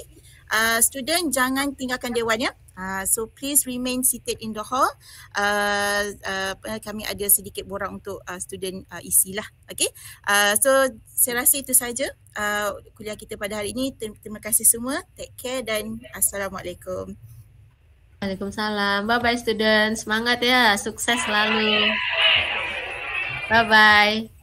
Uh, student jangan tinggalkan dewan ya. Uh, so please remain seated in the hall. Uh, uh, uh kami ada sedikit borang untuk uh, student uh, isilah. E okay. Uh, so saya rasa itu saja uh, kuliah kita pada hari ini. Ter- terima kasih semua. Take care dan Assalamualaikum.
Waalaikumsalam. Bye-bye student. Semangat ya. Sukses selalu.
Bye-bye.